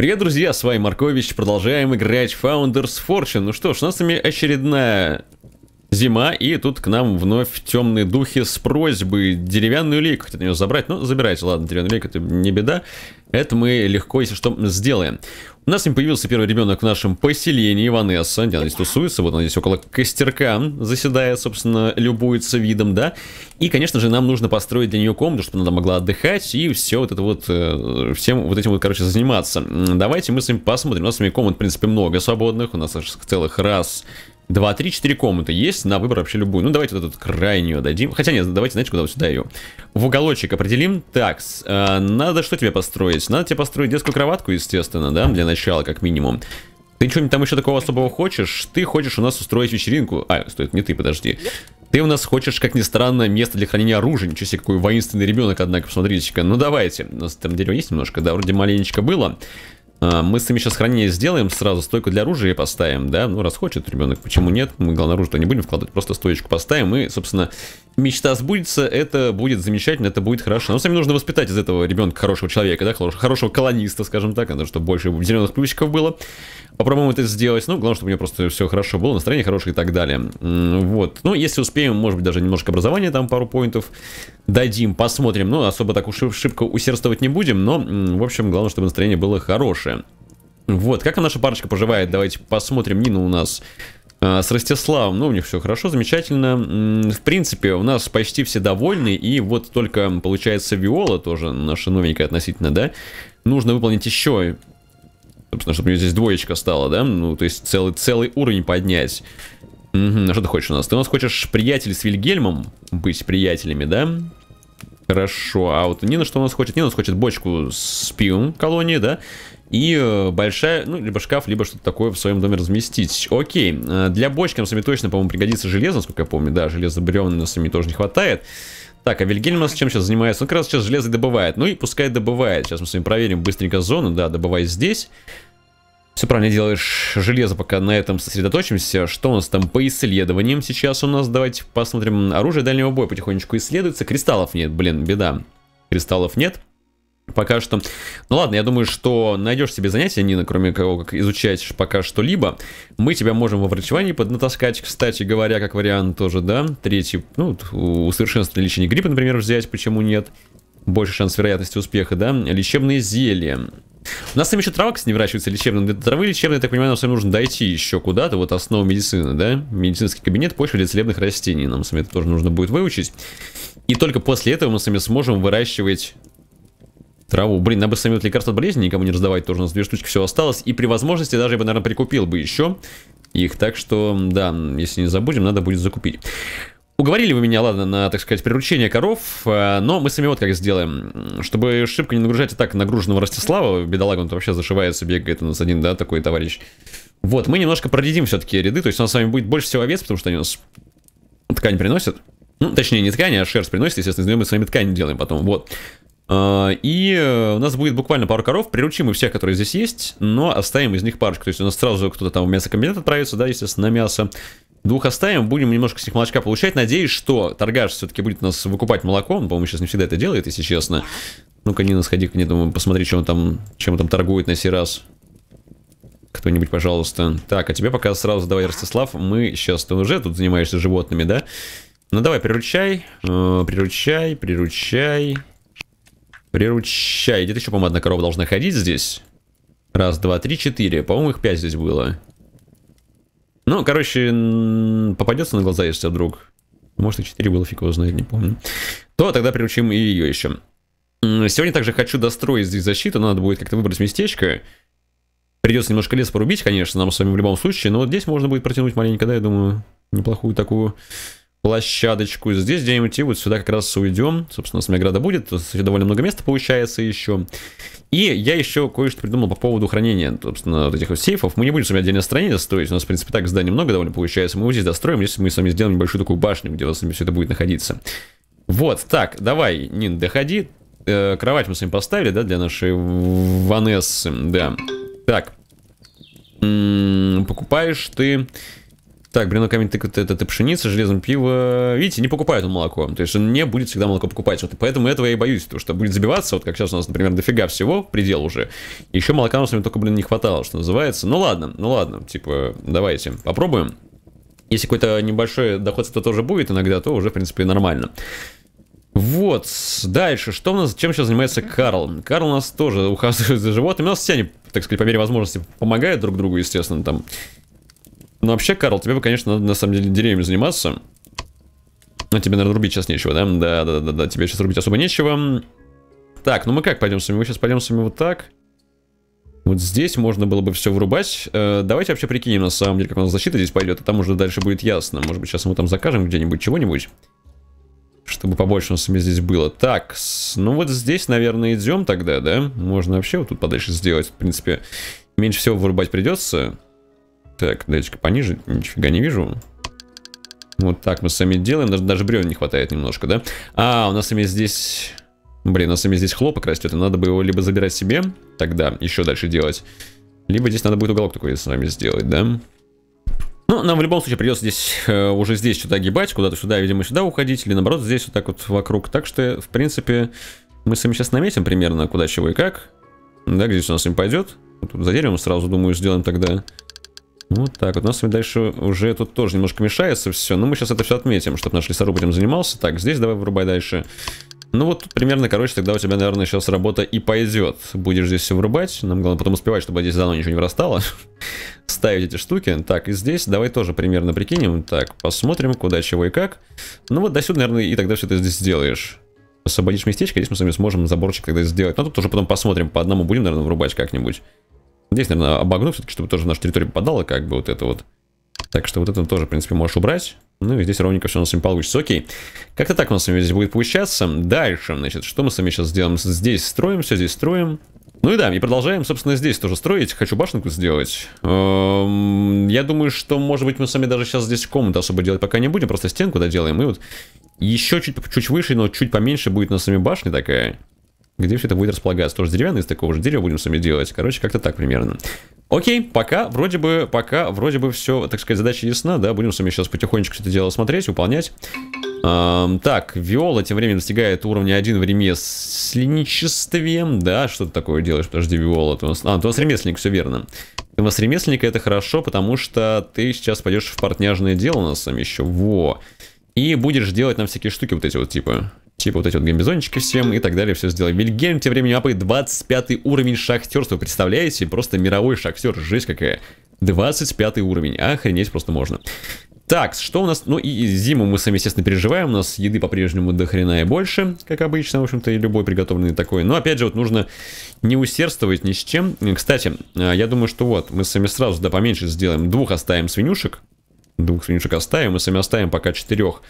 Привет, друзья, с вами Маркович, продолжаем играть Founders Fortune. Ну что ж, у нас с вами очередная зима, и тут к нам вновь темные духи с просьбой деревянную лейку хотят у него забрать. Ну, забирайте, ладно, деревянную лейку, это не беда. Это мы легко, если что, сделаем. У нас с ним появился первый ребенок в нашем поселении, Иванесса. Она здесь тусуется, вот она здесь около костерка заседает, собственно, любуется видом, да. И, конечно же, нам нужно построить для нее комнату, чтобы она могла отдыхать и все вот это вот, э, всем вот этим вот, короче, заниматься. Давайте мы с ним посмотрим. У нас с ними комнат, в принципе, много свободных. У нас аж целых раз, 2, 3, 4 комнаты есть на выбор вообще любую. Ну, давайте вот эту крайнюю дадим. Хотя нет, давайте, знаете, куда вот сюда ее. В уголочек определим. Так, э, надо что тебе построить? Надо тебе построить детскую кроватку, естественно, да, для начала, как минимум. Ты что-нибудь там еще такого особого хочешь? Ты хочешь у нас устроить вечеринку? А, стоит, не ты, подожди. Ты у нас хочешь, как ни странно, место для хранения оружия. Ничего себе, какой воинственный ребенок, однако, посмотрите-ка. Ну, давайте. У нас там дерева есть немножко, да, вроде маленечко было. А, мы с ними сейчас хранение сделаем сразу, стойку для оружия поставим, да, ну раз хочет ребенок, почему нет, мы главное оружие-то не будем вкладывать, просто стоечку поставим и, собственно, мечта сбудется, это будет замечательно, это будет хорошо. Нам с вами нужно воспитать из этого ребенка хорошего человека, да, хорошего колониста, скажем так, надо, чтобы больше зеленых плюсиков было. Попробуем это сделать. Ну, главное, чтобы у меня просто все хорошо было, настроение хорошее и так далее. Вот. Ну, если успеем, может быть, даже немножко образования, там пару поинтов дадим, посмотрим. Ну, особо так уж шибко усердствовать не будем, но, в общем, главное, чтобы настроение было хорошее. Вот, как наша парочка поживает, давайте посмотрим. Нина у нас а, с Ростиславом, ну, у них все хорошо, замечательно. В принципе, у нас почти все довольны, и вот только, получается, Виола тоже, наша новенькая относительно, да, нужно выполнить еще Собственно, чтобы у нее здесь двоечка стала, да? Ну, то есть целый, целый уровень поднять. Угу, что ты хочешь у нас? Ты у нас хочешь приятель с Вильгельмом быть приятелями, да? Хорошо, а вот Нина что у нас хочет? Нина у нас хочет бочку с пивом колонии, да? И э, большая, ну, либо шкаф, либо что-то такое в своем доме разместить. Окей, э, для бочки нам с вами точно, по-моему, пригодится железо, насколько я помню. Да, железобревна нам с вами тоже не хватает. Так, а Вильгельмас чем сейчас занимается? Он как раз сейчас железо добывает. Ну и пускай добывает. Сейчас мы с вами проверим быстренько зону. Да, добывай здесь. Все правильно делаешь. Железо пока на этом сосредоточимся. Что у нас там по исследованиям сейчас у нас? Давайте посмотрим. Оружие дальнего боя потихонечку исследуется. Кристаллов нет, блин, беда. Кристаллов нет. Пока что... Ну ладно, я думаю, что найдешь себе занятие, Нина, кроме того, как изучать пока что-либо. Мы тебя можем во врачевании поднатаскать, кстати говоря, как вариант тоже, да. Третий, ну, усовершенствование лечения гриппа, например, взять, почему нет. Больше шанс вероятности успеха, да. Лечебные зелья. У нас там еще трава, кстати, не выращивается лечебным. Для травы лечебные, я так понимаю, нам с вами нужно дойти еще куда-то. Вот основа медицины, да? Медицинский кабинет, почва для целебных растений. Нам с вами это тоже нужно будет выучить. И только после этого мы с вами сможем выращивать Траву. Блин, надо бы самим от лекарств от болезни никому не раздавать. Тоже у нас две штучки все осталось. И при возможности даже я бы, наверное, прикупил бы еще их. Так что, да, если не забудем, надо будет закупить. Уговорили вы меня, ладно, на, так сказать, приручение коров, э, но мы сами вот как сделаем. Чтобы шибко не нагружать и так нагруженного Ростислава, бедолага, он вообще зашивается, бегает у нас один, да, такой товарищ. Вот, мы немножко продедим все-таки ряды, то есть у нас с вами будет больше всего овец, потому что они у нас ткань приносят. Ну, точнее, не ткань, а шерсть приносит, естественно, мы с вами ткань делаем потом, вот. Э, и э, у нас будет буквально пару коров, приручим мы всех, которые здесь есть, но оставим из них парочку. То есть у нас сразу кто-то там в мясокомбинат отправится, да, естественно, на мясо. Двух оставим, будем немножко с них молочка получать. Надеюсь, что торгаш все-таки будет нас выкупать молоко. Он, по-моему, сейчас не всегда это делает, если честно. Ну-ка, Нина, сходи к ней, думаю, посмотри, чем он там, чем он там торгует на сей раз. Кто-нибудь, пожалуйста. Так, а тебе пока сразу давай, Ростислав, мы сейчас, ты уже тут занимаешься животными, да? Ну давай, приручай, э, приручай, приручай. Приручай. Где-то еще, по-моему, одна корова должна ходить здесь. Раз, два, три, четыре. По-моему, их пять здесь было. Ну, короче, попадется на глаза, если вдруг. Может, и четыре было, фиг его знает, не помню. То тогда приручим и ее еще. Сегодня также хочу достроить здесь защиту. Надо будет как-то выбрать местечко. Придется немножко лес порубить, конечно, нам с вами в любом случае. Но вот здесь можно будет протянуть маленько, да, я думаю, неплохую такую площадочку. Здесь где-нибудь и вот сюда как раз уйдем. Собственно, у нас Меграда будет. Тут довольно много места получается еще. И я еще кое-что придумал по поводу хранения, собственно, вот этих вот сейфов. Мы не будем с вами отдельное строение строить. У нас, в принципе, так зданий много довольно получается. Мы его здесь достроим, если мы с вами сделаем небольшую такую башню, где у нас все это будет находиться. Вот, так, давай, Нин, доходи. Э, кровать мы с вами поставили, да, для нашей Ванессы, да. Так. М -м, покупаешь ты... Так, бревно, ну, камень, тыквы, это, это пшеница, железом, пиво. Видите, не покупают он молоко. То есть он не будет всегда молоко покупать. Вот, поэтому этого я и боюсь, потому что будет забиваться, вот как сейчас у нас, например, дофига всего, предел уже. Еще молока у нас только, блин, не хватало, что называется. Ну ладно, ну ладно, типа, давайте, попробуем. Если какой-то небольшой доход то тоже будет иногда, то уже, в принципе, нормально. Вот, дальше, что у нас, чем сейчас занимается Карл? Карл у нас тоже ухаживает за животными, у нас все они, так сказать, по мере возможности помогают друг другу, естественно, там но ну, вообще, Карл, тебе бы, конечно, надо на самом деле деревьями заниматься. Но а тебе, наверное, рубить сейчас нечего, да? Да-да-да, да. тебе сейчас рубить особо нечего. Так, ну мы как пойдем с вами? Мы сейчас пойдем с вами вот так. Вот здесь можно было бы все вырубать. Э, давайте вообще прикинем, на самом деле, как у нас защита здесь пойдет, а там уже дальше будет ясно. Может быть, сейчас мы там закажем где-нибудь чего-нибудь. Чтобы побольше у нас здесь было. Так, ну вот здесь, наверное, идем тогда, да? Можно вообще вот тут подальше сделать. В принципе, меньше всего вырубать придется. Так, э, дальше пониже, нифига не вижу. Вот так мы сами делаем, даже, даже бревен не хватает немножко, да? А, у нас сами здесь... Блин, у нас сами здесь хлопок растет, и надо бы его либо забирать себе, тогда еще дальше делать. Либо здесь надо будет уголок такой с вами сделать, да? Ну, нам в любом случае придется здесь, э, уже здесь что-то огибать, куда-то сюда, видимо, сюда уходить, или наоборот, здесь вот так вот вокруг. Так что, в принципе, мы с вами сейчас наметим примерно, куда, чего и как. Да, где здесь у нас им пойдет. Тут за деревом сразу, думаю, сделаем тогда вот так вот. У нас с вами дальше уже тут тоже немножко мешается все. Но мы сейчас это все отметим, чтобы наш лесоруб этим занимался. Так, здесь давай вырубай дальше. Ну вот примерно, короче, тогда у тебя, наверное, сейчас работа и пойдет. Будешь здесь все вырубать, Нам главное потом успевать, чтобы здесь заново ничего не вырастало. Ставить эти штуки. Так, и здесь давай тоже примерно прикинем. Так, посмотрим, куда, чего и как. Ну вот до сюда, наверное, и тогда все это здесь сделаешь. Освободишь местечко, здесь мы с вами сможем заборчик тогда сделать. Но тут уже потом посмотрим, по одному будем, наверное, врубать как-нибудь. Здесь, наверное, обогну все-таки, чтобы тоже в нашу территорию попадало, как бы вот это вот. Так что вот это тоже, в принципе, можешь убрать. Ну и здесь ровненько все у нас с вами получится. Окей. Как-то так у нас с вами здесь будет получаться. Дальше, значит, что мы с вами сейчас сделаем? Здесь строим, все здесь строим. Ну и да, и продолжаем, собственно, здесь тоже строить. Хочу башенку сделать. Эм, я думаю, что, может быть, мы сами даже сейчас здесь комнату особо делать пока не будем. Просто стенку доделаем. И вот еще чуть, чуть выше, но чуть поменьше будет у нас с вами башня такая где все это будет располагаться. Тоже деревянные из такого же дерева будем с вами делать. Короче, как-то так примерно. Окей, пока, вроде бы, пока, вроде бы все, так сказать, задача ясна, да, будем с вами сейчас потихонечку все это дело смотреть, выполнять. Эм, так, Виола тем временем достигает уровня 1 в ремесленничестве, да, что ты такое делаешь, подожди, Виола, ты у нас, а, ты у нас ремесленник, все верно. Ты у нас ремесленник, это хорошо, потому что ты сейчас пойдешь в партняжное дело у нас с еще, во, и будешь делать нам всякие штуки вот эти вот, типа, Типа вот эти вот гамбизончики всем и так далее, все сделаем. Вильгельм тем временем апает 25 уровень шахтерства, представляете? Просто мировой шахтер, жесть какая. 25 уровень, охренеть просто можно. Так, что у нас? Ну и зиму мы сами, естественно, переживаем. У нас еды по-прежнему до хрена и больше, как обычно, в общем-то, и любой приготовленный такой. Но опять же, вот нужно не усердствовать ни с чем. Кстати, э, я думаю, что вот, мы сами сразу, да, поменьше сделаем. Двух оставим свинюшек двух свинюшек оставим, мы сами оставим пока четырех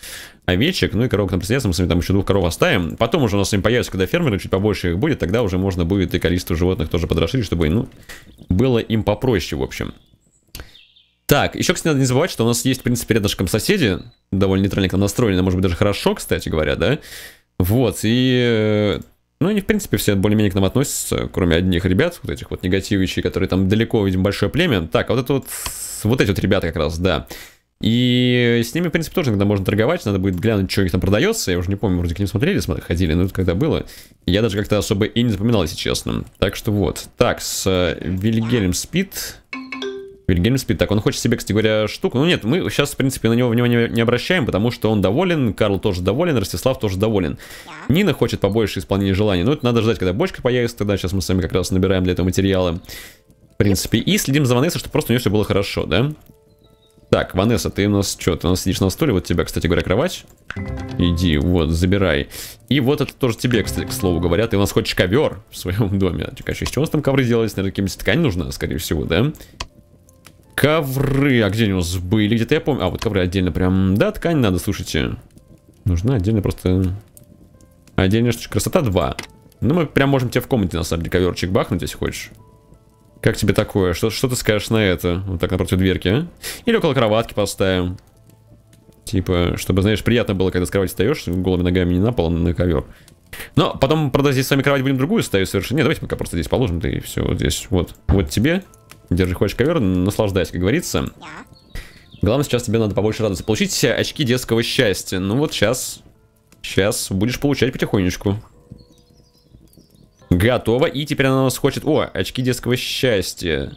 овечек, ну и коровок на председательство, мы сами там еще двух коров оставим. Потом уже у нас с ним появится, когда фермеры чуть побольше их будет, тогда уже можно будет и количество животных тоже подрасширить, чтобы, ну, было им попроще, в общем. Так, еще, кстати, надо не забывать, что у нас есть, в принципе, рядышком соседи, довольно нейтрально к настроены, может быть, даже хорошо, кстати говоря, да? Вот, и... Ну, они, в принципе, все более-менее к нам относятся, кроме одних ребят, вот этих вот негативичей, которые там далеко, видимо, большое племя. Так, а вот это вот... Вот эти вот ребята как раз, да. И с ними, в принципе, тоже иногда можно торговать, надо будет глянуть, что у них там продается. Я уже не помню, вроде к ним смотрели, ходили, но это когда было. Я даже как-то особо и не запоминал, если честно. Так что вот. Так, с э, Вильгельм спит. Вильгельм спит. Так, он хочет себе, кстати говоря, штуку. Ну нет, мы сейчас, в принципе, на него внимания не обращаем, потому что он доволен, Карл тоже доволен, Ростислав тоже доволен. Нина хочет побольше исполнения желаний. Ну это надо ждать, когда бочка появится, тогда сейчас мы с вами как раз набираем для этого материалы, В принципе, и следим за Ванессой, чтобы просто у нее все было хорошо, да? Так, Ванесса, ты у нас что? Ты у нас сидишь на стуле, вот тебя, кстати говоря, кровать. Иди, вот, забирай. И вот это тоже тебе, кстати, к слову говоря, ты у нас хочешь ковер в своем доме. конечно, а из чего у нас там ковры сделались, Наверное, каким-нибудь ткань нужна, скорее всего, да? Ковры, а где они у нас были? Где-то я помню. А, вот ковры отдельно прям... Да, ткань надо, слушайте. Нужна отдельно просто... Отдельная штучка. Красота 2. Ну, мы прям можем тебе в комнате, на самом деле, коверчик бахнуть, если хочешь. Как тебе такое? Что, что ты скажешь на это? Вот так напротив дверки, а? Или около кроватки поставим. Типа, чтобы, знаешь, приятно было, когда с кровати встаешь, голыми ногами не на пол, а на ковер. Но потом, правда, здесь сами кровать будем другую ставить совершенно. Нет, давайте пока просто здесь положим, ты и все, вот здесь, вот. Вот тебе. Держи, хочешь ковер, наслаждайся, как говорится. Главное, сейчас тебе надо побольше радоваться. Получить очки детского счастья. Ну вот сейчас, сейчас будешь получать потихонечку. Готово. И теперь она у нас хочет... О, очки детского счастья.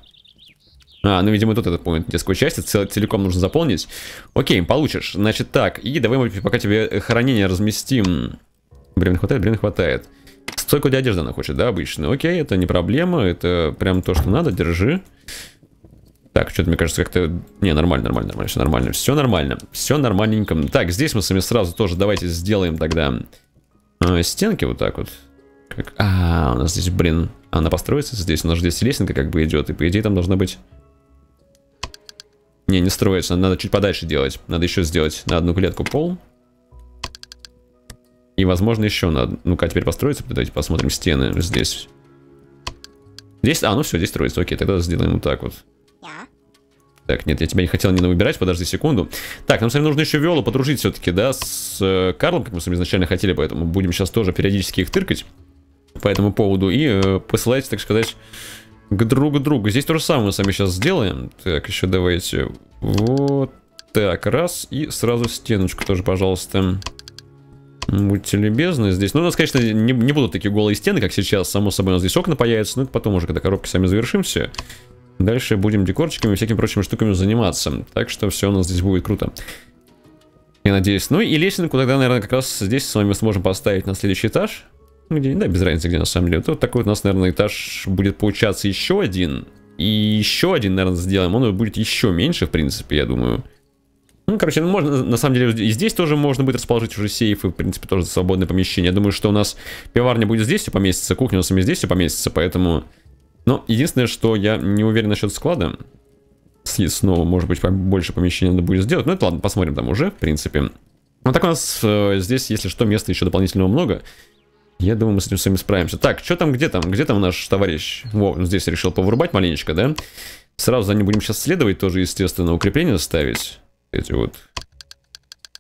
А, ну, видимо, тут этот пункт детского счастья цел, целиком нужно заполнить. Окей, получишь. Значит, так. И давай мы пока тебе хранение разместим. Блин, хватает, блин, хватает. Стойку для одежды она хочет, да, обычно? Окей, это не проблема. Это прям то, что надо. Держи. Так, что-то, мне кажется, как-то... Не, нормально, нормально, нормально, все нормально. Все нормально, все нормальненько. Так, здесь мы с вами сразу тоже давайте сделаем тогда э, стенки вот так вот. Как... А, у нас здесь, блин, она построится здесь. У нас здесь лесенка как бы идет. И по идее там должна быть... Не, не строится. Надо чуть подальше делать. Надо еще сделать на одну клетку пол. И, возможно, еще надо... Ну-ка, теперь построится. Давайте посмотрим стены здесь. Здесь... А, ну все, здесь строится. Окей, тогда сделаем вот так вот. Так, нет, я тебя не хотел не выбирать, подожди секунду. Так, нам с вами нужно еще Виолу подружить все-таки, да, с э, Карлом, как мы с вами изначально хотели, поэтому будем сейчас тоже периодически их тыркать по этому поводу и э, посылайте, так сказать, к друг другу. Здесь то же самое с вами сейчас сделаем. Так, еще давайте вот так, раз, и сразу стеночку тоже, пожалуйста. Будьте любезны здесь. Ну, у нас, конечно, не, не будут такие голые стены, как сейчас. Само собой, у нас здесь окна появятся. ну это потом уже, когда коробки сами завершимся, Дальше будем декорчиками и всякими прочими штуками заниматься. Так что все у нас здесь будет круто. Я надеюсь. Ну и лесенку тогда, наверное, как раз здесь с вами сможем поставить на следующий этаж. Ну, где, да, без разницы, где на самом деле. Вот такой у нас, наверное, этаж будет получаться еще один. И еще один, наверное, сделаем. Он будет еще меньше, в принципе, я думаю. Ну, короче, ну, можно, на самом деле, и здесь тоже можно будет расположить уже сейфы, в принципе, тоже свободное помещение. Я думаю, что у нас пиварня будет здесь все поместится, кухня у нас здесь все поместится, поэтому... Но ну, единственное, что я не уверен насчет склада. Снова, может быть, больше помещения надо будет сделать. Ну, это ладно, посмотрим там уже, в принципе. Вот так у нас э, здесь, если что, места еще дополнительного много. Я думаю, мы с этим с вами справимся. Так, что там, где там? Где там наш товарищ? Во, он здесь решил повырубать маленечко, да? Сразу за ним будем сейчас следовать тоже, естественно, укрепление ставить. Эти вот...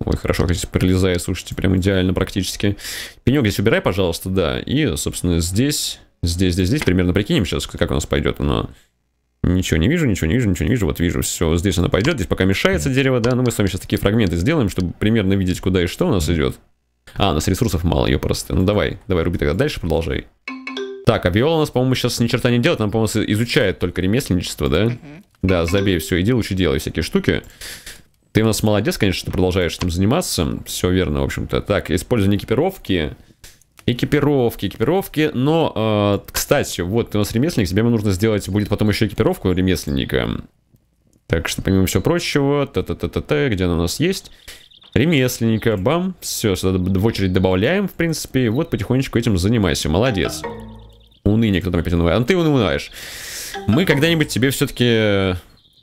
Ой, хорошо, здесь прилезая, слушайте, прям идеально практически. Пенек здесь убирай, пожалуйста, да. И, собственно, здесь, здесь, здесь, здесь примерно прикинем сейчас, как у нас пойдет оно. Ничего не вижу, ничего не вижу, ничего не вижу. Вот вижу, все, здесь она пойдет, здесь пока мешается дерево, да. Но ну, мы с вами сейчас такие фрагменты сделаем, чтобы примерно видеть, куда и что у нас идет. А, у нас ресурсов мало, ее просто. Ну давай, давай, руби тогда дальше, продолжай. Так, а Виола у нас, по-моему, сейчас ни черта не делает, она, по-моему, изучает только ремесленничество, да? Угу. Да, забей все, иди лучше делай всякие штуки. Ты у нас молодец, конечно, что продолжаешь этим заниматься. Все верно, в общем-то. Так, использование экипировки. Экипировки, экипировки. Но, э, кстати, вот ты у нас ремесленник, тебе нужно сделать, будет потом еще экипировку ремесленника. Так что, помимо всего прочего, та-та-та-та-та, где она у нас есть? ремесленника, бам, все, сюда в очередь добавляем, в принципе, и вот потихонечку этим занимайся, молодец. Уныние, кто там опять унывает, а ну ты унываешь. Мы когда-нибудь тебе все-таки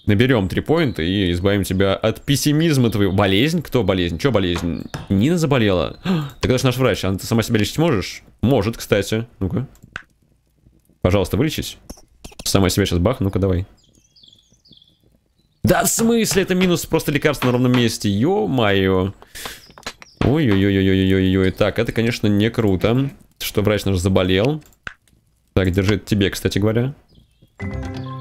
наберем три поинта и избавим тебя от пессимизма твоего. Болезнь? Кто болезнь? Че болезнь? Нина заболела? Тогда же наш врач, а ты сама себя лечить можешь? Может, кстати. Ну-ка. Пожалуйста, вылечись. Сама себя сейчас бах, ну-ка давай. Да в смысле? Это минус просто лекарство на ровном месте. Ё-моё. Ой-ой-ой-ой-ой-ой-ой. Так, это, конечно, не круто, что врач наш заболел. Так, держит тебе, кстати говоря.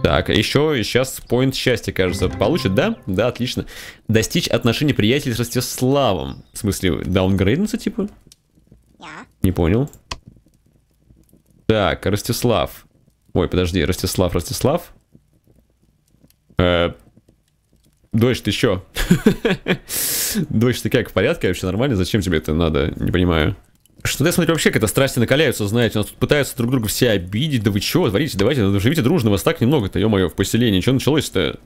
Так, еще сейчас поинт счастья, кажется, получит, да? Да, отлично. Достичь отношений приятелей с Ростиславом. В смысле, даунгрейднуться, типа? Yeah. Не понял. Так, Ростислав. Ой, подожди, Ростислав, Ростислав. Э, Дочь, ты чё? Дочь, ты как, в порядке вообще, нормально? Зачем тебе это надо? Не понимаю. Что-то я смотрю вообще, когда страсти накаляются, знаете, у нас тут пытаются друг друга все обидеть. Да вы чё, творите, давайте, ну, живите дружно, вас так немного-то, ё-моё, в поселении. Чё началось-то?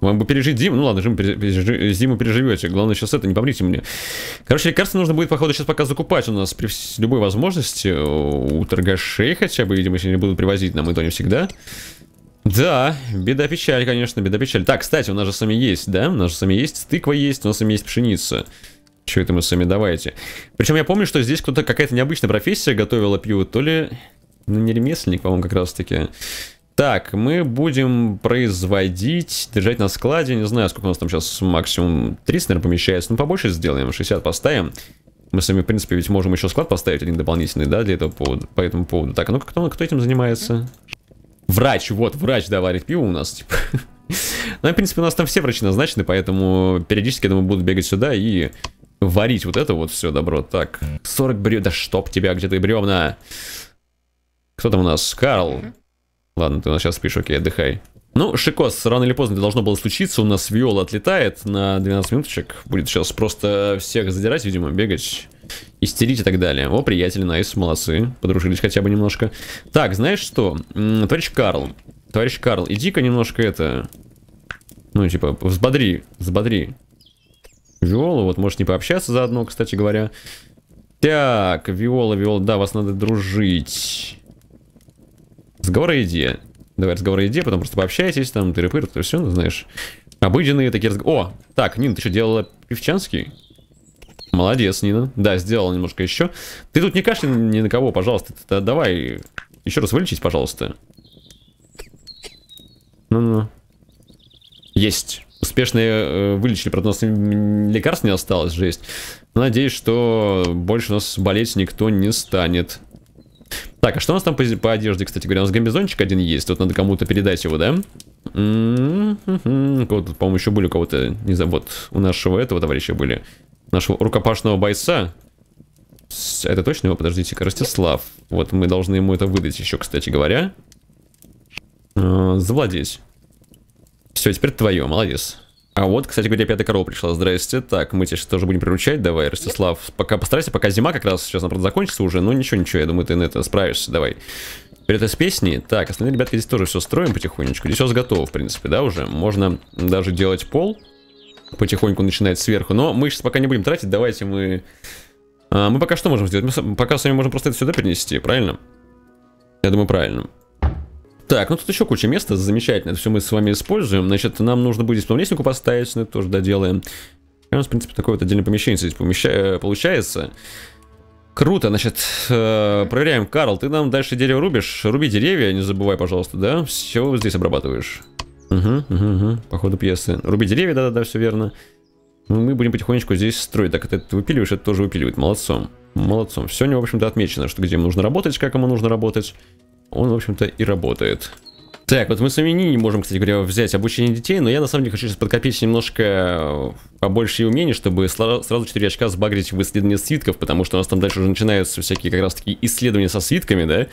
Вам бы пережить зиму, ну ладно, зиму, пережи, зиму переживете, главное сейчас это, не помните мне. Короче, лекарства нужно будет, походу, сейчас пока закупать у нас при любой возможности, у торгашей хотя бы, видимо, если они будут привозить нам, и то не всегда. Да, беда-печаль, конечно, беда-печаль. Так, кстати, у нас же с вами есть, да? У нас же с вами есть тыква есть, у нас с вами есть пшеница. Что это мы с вами давайте? Причем я помню, что здесь кто-то, какая-то необычная профессия готовила пиво, то ли... Ну, не ремесленник, по-моему, как раз-таки. Так, мы будем производить, держать на складе, не знаю, сколько у нас там сейчас максимум 30, наверное, помещается, ну побольше сделаем, 60 поставим. Мы сами, в принципе, ведь можем еще склад поставить один дополнительный, да, для этого повода, по этому поводу. Так, а ну кто, кто этим занимается? Врач, вот, врач, да, варит пиво у нас, типа. Ну, в принципе, у нас там все врачи назначены, поэтому периодически, я думаю, будут бегать сюда и варить вот это вот все добро. Так, 40 бревна, да чтоб тебя, где ты бревна? Кто там у нас? Карл. Ладно, ты у нас сейчас спишь, окей, отдыхай. Ну, Шикос, рано или поздно это должно было случиться. У нас Виола отлетает на 12 минуточек. Будет сейчас просто всех задирать, видимо, бегать, истерить и так далее. О, приятели, найс, молодцы. Подружились хотя бы немножко. Так, знаешь что? Товарищ Карл. Товарищ Карл, иди-ка немножко это... Ну, типа, взбодри, взбодри. Виола, вот, может, не пообщаться заодно, кстати говоря. Так, Виола, Виола, да, вас надо дружить. Сговор идея давай разговор о еде, потом просто пообщайтесь, там, тыры-пыры, то все, ну, знаешь. Обыденные такие разговоры. О, так, Нина, ты что, делала певчанский? Молодец, Нина. Да, сделала немножко еще. Ты тут не кашляй ни на кого, пожалуйста. Ты, давай еще раз вылечись, пожалуйста. Ну-ну. Есть. Успешно э, вылечили, правда, у нас лекарств не осталось, жесть. Надеюсь, что больше у нас болеть никто не станет. Так, а что у нас там по, по одежде, кстати говоря? У нас гамбизончик один есть. Тут надо кому-то передать его, да? Кого-то, по-моему, еще были у кого-то. Не знаю, вот у нашего этого товарища были. Нашего рукопашного бойца. Это точно его? Подождите-ка, Ростислав. Вот мы должны ему это выдать еще, кстати говоря. А, завладеть. Все, теперь твое, молодец. А вот, кстати говоря, пятая корова пришла. Здрасте. Так, мы тебя сейчас тоже будем приручать. Давай, Ростислав. Пока постарайся, пока зима как раз сейчас, правда, закончится уже. Ну ничего, ничего, я думаю, ты на это справишься. Давай. Перед из песни. Так, остальные ребятки здесь тоже все строим потихонечку. Здесь все готово, в принципе, да, уже. Можно даже делать пол. Потихоньку начинает сверху. Но мы сейчас пока не будем тратить. Давайте мы... А, мы пока что можем сделать? Мы пока с вами можем просто это сюда перенести, правильно? Я думаю, правильно. Так, ну тут еще куча места, замечательно, это все мы с вами используем. Значит, нам нужно будет потом лестнику поставить, но ну, тоже доделаем. И у нас, в принципе, такое вот отдельное помещение здесь помеща... Э, получается. Круто, значит, э, проверяем. Карл, ты нам дальше дерево рубишь? Руби деревья, не забывай, пожалуйста, да? Все здесь обрабатываешь. Угу, угу, угу, по ходу пьесы. Руби деревья, да-да-да, все верно. Ну, мы будем потихонечку здесь строить. Так, это ты выпиливаешь, это тоже выпиливает. Молодцом. Молодцом. Все у него, в общем-то, отмечено, что где ему нужно работать, как ему нужно работать он, в общем-то, и работает. Так, вот мы с вами не можем, кстати говоря, взять обучение детей, но я на самом деле хочу сейчас подкопить немножко э, побольше умений, чтобы сразу 4 очка сбагрить в исследование свитков, потому что у нас там дальше уже начинаются всякие как раз таки исследования со свитками, да?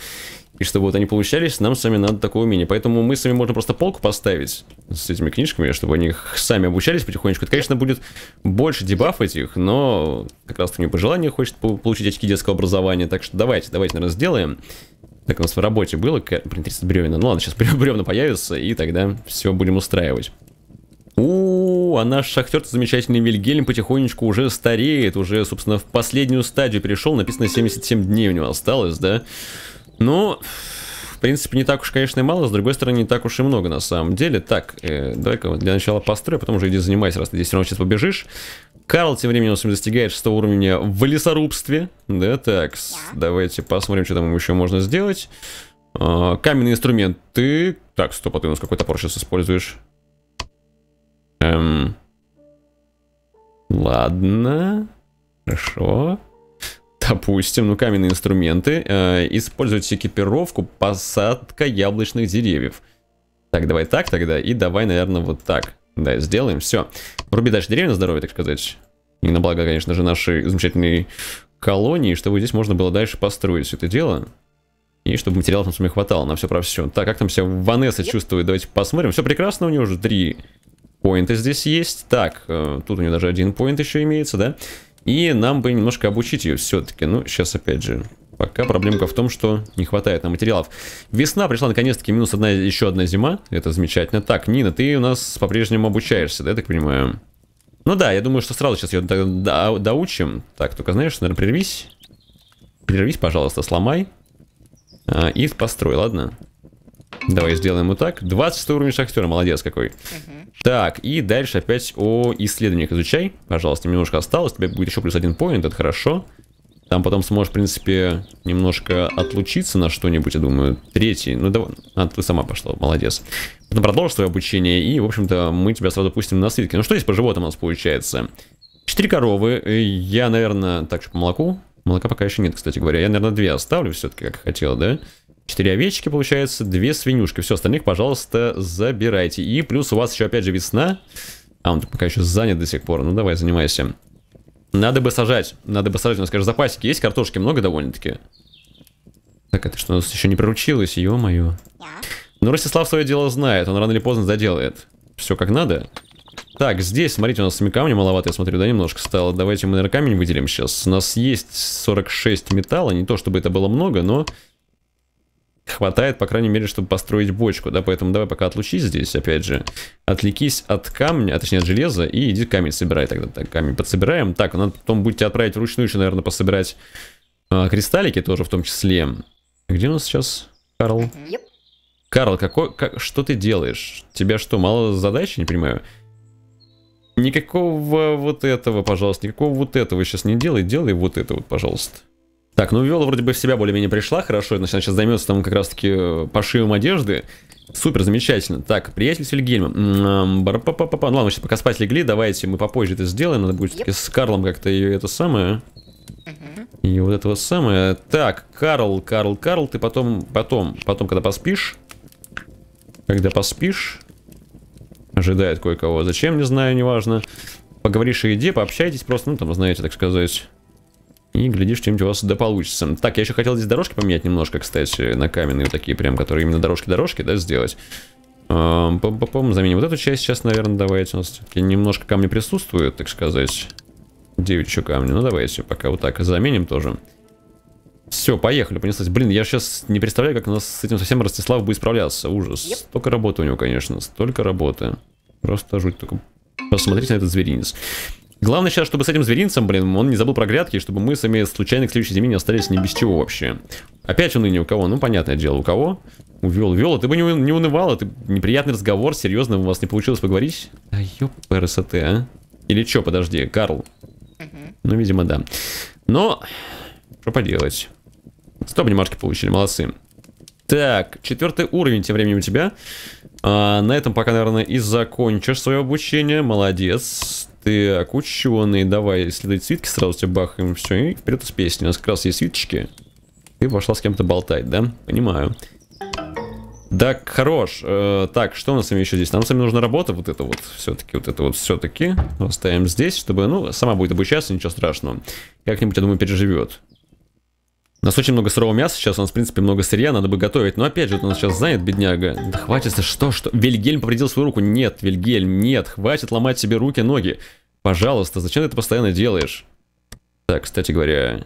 И чтобы вот они получались, нам с вами надо такое умение. Поэтому мы с вами можно просто полку поставить с этими книжками, чтобы они сами обучались потихонечку. Это, конечно, будет больше дебафать этих, но как раз-таки мне по желанию хочет получить очки детского образования. Так что давайте, давайте, наверное, сделаем. Так у нас в работе было, блин, 30 бревен. Ну ладно, сейчас бревна появятся, и тогда все будем устраивать. У, а наш шахтер замечательный Вильгельм потихонечку уже стареет, уже, собственно, в последнюю стадию перешел, написано 77 дней у него осталось, да? Но, ну, в принципе, не так уж, конечно, и мало, с другой стороны, не так уж и много на самом деле. Так, э, давай-ка для начала построй, а потом уже иди занимайся, раз ты здесь равно сейчас побежишь. Карл тем временем у нас достигает 6 уровня в лесорубстве. Да, так, давайте посмотрим, что там еще можно сделать. А, каменные инструменты. Так, стоп, а ты у нас какой топор сейчас используешь? Эм... Ладно. Хорошо. Допустим, ну каменные инструменты. Э, использовать экипировку посадка яблочных деревьев. Так, давай так тогда. И давай, наверное, вот так. Да, сделаем, все. Руби дальше деревня на здоровье, так сказать. И на благо, конечно же, нашей замечательной колонии, чтобы здесь можно было дальше построить все это дело. И чтобы материалов нам с вами хватало на все про все. Так, как там все Ванесса чувствует? Давайте посмотрим. Все прекрасно, у нее уже три поинта здесь есть. Так, э, тут у нее даже один поинт еще имеется, да? И нам бы немножко обучить ее все-таки. Ну, сейчас опять же Пока проблемка в том, что не хватает на материалов. Весна пришла, наконец-таки, минус одна, еще одна зима. Это замечательно. Так, Нина, ты у нас по-прежнему обучаешься, да, я так понимаю? Ну да, я думаю, что сразу сейчас ее до доучим. Так, только знаешь, наверное, прервись. Прервись, пожалуйста, сломай. А, и построй, ладно? Давай сделаем вот так. 26 уровень шахтера, молодец какой. Угу. Так, и дальше опять о исследованиях изучай. Пожалуйста, немножко осталось, тебе будет еще плюс один поинт, это Хорошо. Там потом сможешь, в принципе, немножко отлучиться на что-нибудь, я думаю. Третий. Ну, давай. А, ты сама пошла, молодец. Потом продолжишь свое обучение, и, в общем-то, мы тебя сразу пустим на свитки. Ну, что здесь по животам у нас получается? Четыре коровы. Э, я, наверное... Так, что по молоку? Молока пока еще нет, кстати говоря. Я, наверное, две оставлю все-таки, как хотел, да? Четыре овечки, получается, две свинюшки. Все, остальных, пожалуйста, забирайте. И плюс у вас еще, опять же, весна. А, он пока еще занят до сих пор. Ну, давай, занимайся. Надо бы сажать. Надо бы сажать. У нас, конечно, запасики есть, картошки много довольно-таки. Так, это что, у нас еще не приручилось, ё-моё. Ну Ростислав свое дело знает, он рано или поздно заделает. Все как надо. Так, здесь, смотрите, у нас сами камни маловато, я смотрю, да, немножко стало. Давайте мы, наверное, камень выделим сейчас. У нас есть 46 металла, не то чтобы это было много, но хватает, по крайней мере, чтобы построить бочку, да, поэтому давай пока отлучись здесь, опять же, отвлекись от камня, а точнее от железа, и иди камень собирай тогда, так, камень подсобираем, так, надо потом будете отправить вручную еще, наверное, пособирать э, кристаллики тоже в том числе. Где у нас сейчас Карл? Yep. Карл, какой, как, что ты делаешь? Тебя что, мало задач, не понимаю? Никакого вот этого, пожалуйста, никакого вот этого сейчас не делай, делай вот это вот, пожалуйста. Так, ну Виола вроде бы в себя более-менее пришла, хорошо, значит, она сейчас займется там как раз-таки э, пошивом одежды. Супер, замечательно. Так, приятель с Вильгельмом. Ну ладно, мы сейчас пока спать легли, давайте мы попозже это сделаем, надо будет все-таки с Карлом как-то ее это самое... И вот этого самое. Так, Карл, Карл, Карл, ты потом, потом, потом, когда поспишь, когда поспишь, ожидает кое-кого. Зачем, не знаю, неважно. Поговоришь о еде, пообщайтесь просто, ну, там, знаете, так сказать. И, глядишь, что-нибудь у вас да получится. Так, я еще хотел здесь дорожки поменять немножко, кстати, на каменные вот такие прям, которые именно дорожки-дорожки, да, сделать. Эм, пом заменим вот эту часть сейчас, наверное, давайте. У нас все-таки немножко камни присутствуют, так сказать. 9 еще камней. Ну, давайте пока вот так заменим тоже. Все, поехали, понеслась. Блин, я сейчас не представляю, как у нас с этим совсем Ростислав будет справляться. Ужас. Yep. Столько работы у него, конечно. Столько работы. Просто жуть только. Посмотрите на этот зверинец. Главное сейчас, чтобы с этим зверинцем, блин, он не забыл про грядки, чтобы мы сами случайно к следующей зиме не остались ни без чего вообще. Опять уныние у кого? Ну, понятное дело, у кого? Увел, увел, а ты бы не, не унывал, это а неприятный разговор, серьезно, у вас не получилось поговорить? Да ёп, РСТ, а? Или чё, подожди, Карл? Угу. Ну, видимо, да. Но, что поделать. 100 обнимашки получили, молодцы. Так, четвертый уровень тем временем у тебя. А, на этом пока, наверное, и закончишь свое обучение. Молодец. Ты окученный. Давай следует свитки, сразу тебе бахаем. Все, и вперед с песни У нас как раз есть свиточки. Ты пошла с кем-то болтать, да? Понимаю. Да, хорош. Э, так, что у нас с вами еще здесь? Нам с вами нужна работа, вот это вот, все-таки, вот это вот, все-таки. Оставим здесь, чтобы, ну, сама будет обучаться, ничего страшного. Как-нибудь, я думаю, переживет. У нас очень много сырого мяса сейчас, у нас, в принципе, много сырья, надо бы готовить. Но опять же, он сейчас знает, бедняга. Да хватится, что, что? Вильгельм повредил свою руку. Нет, Вильгельм, нет, хватит ломать себе руки, ноги. Пожалуйста, зачем ты это постоянно делаешь? Так, кстати говоря...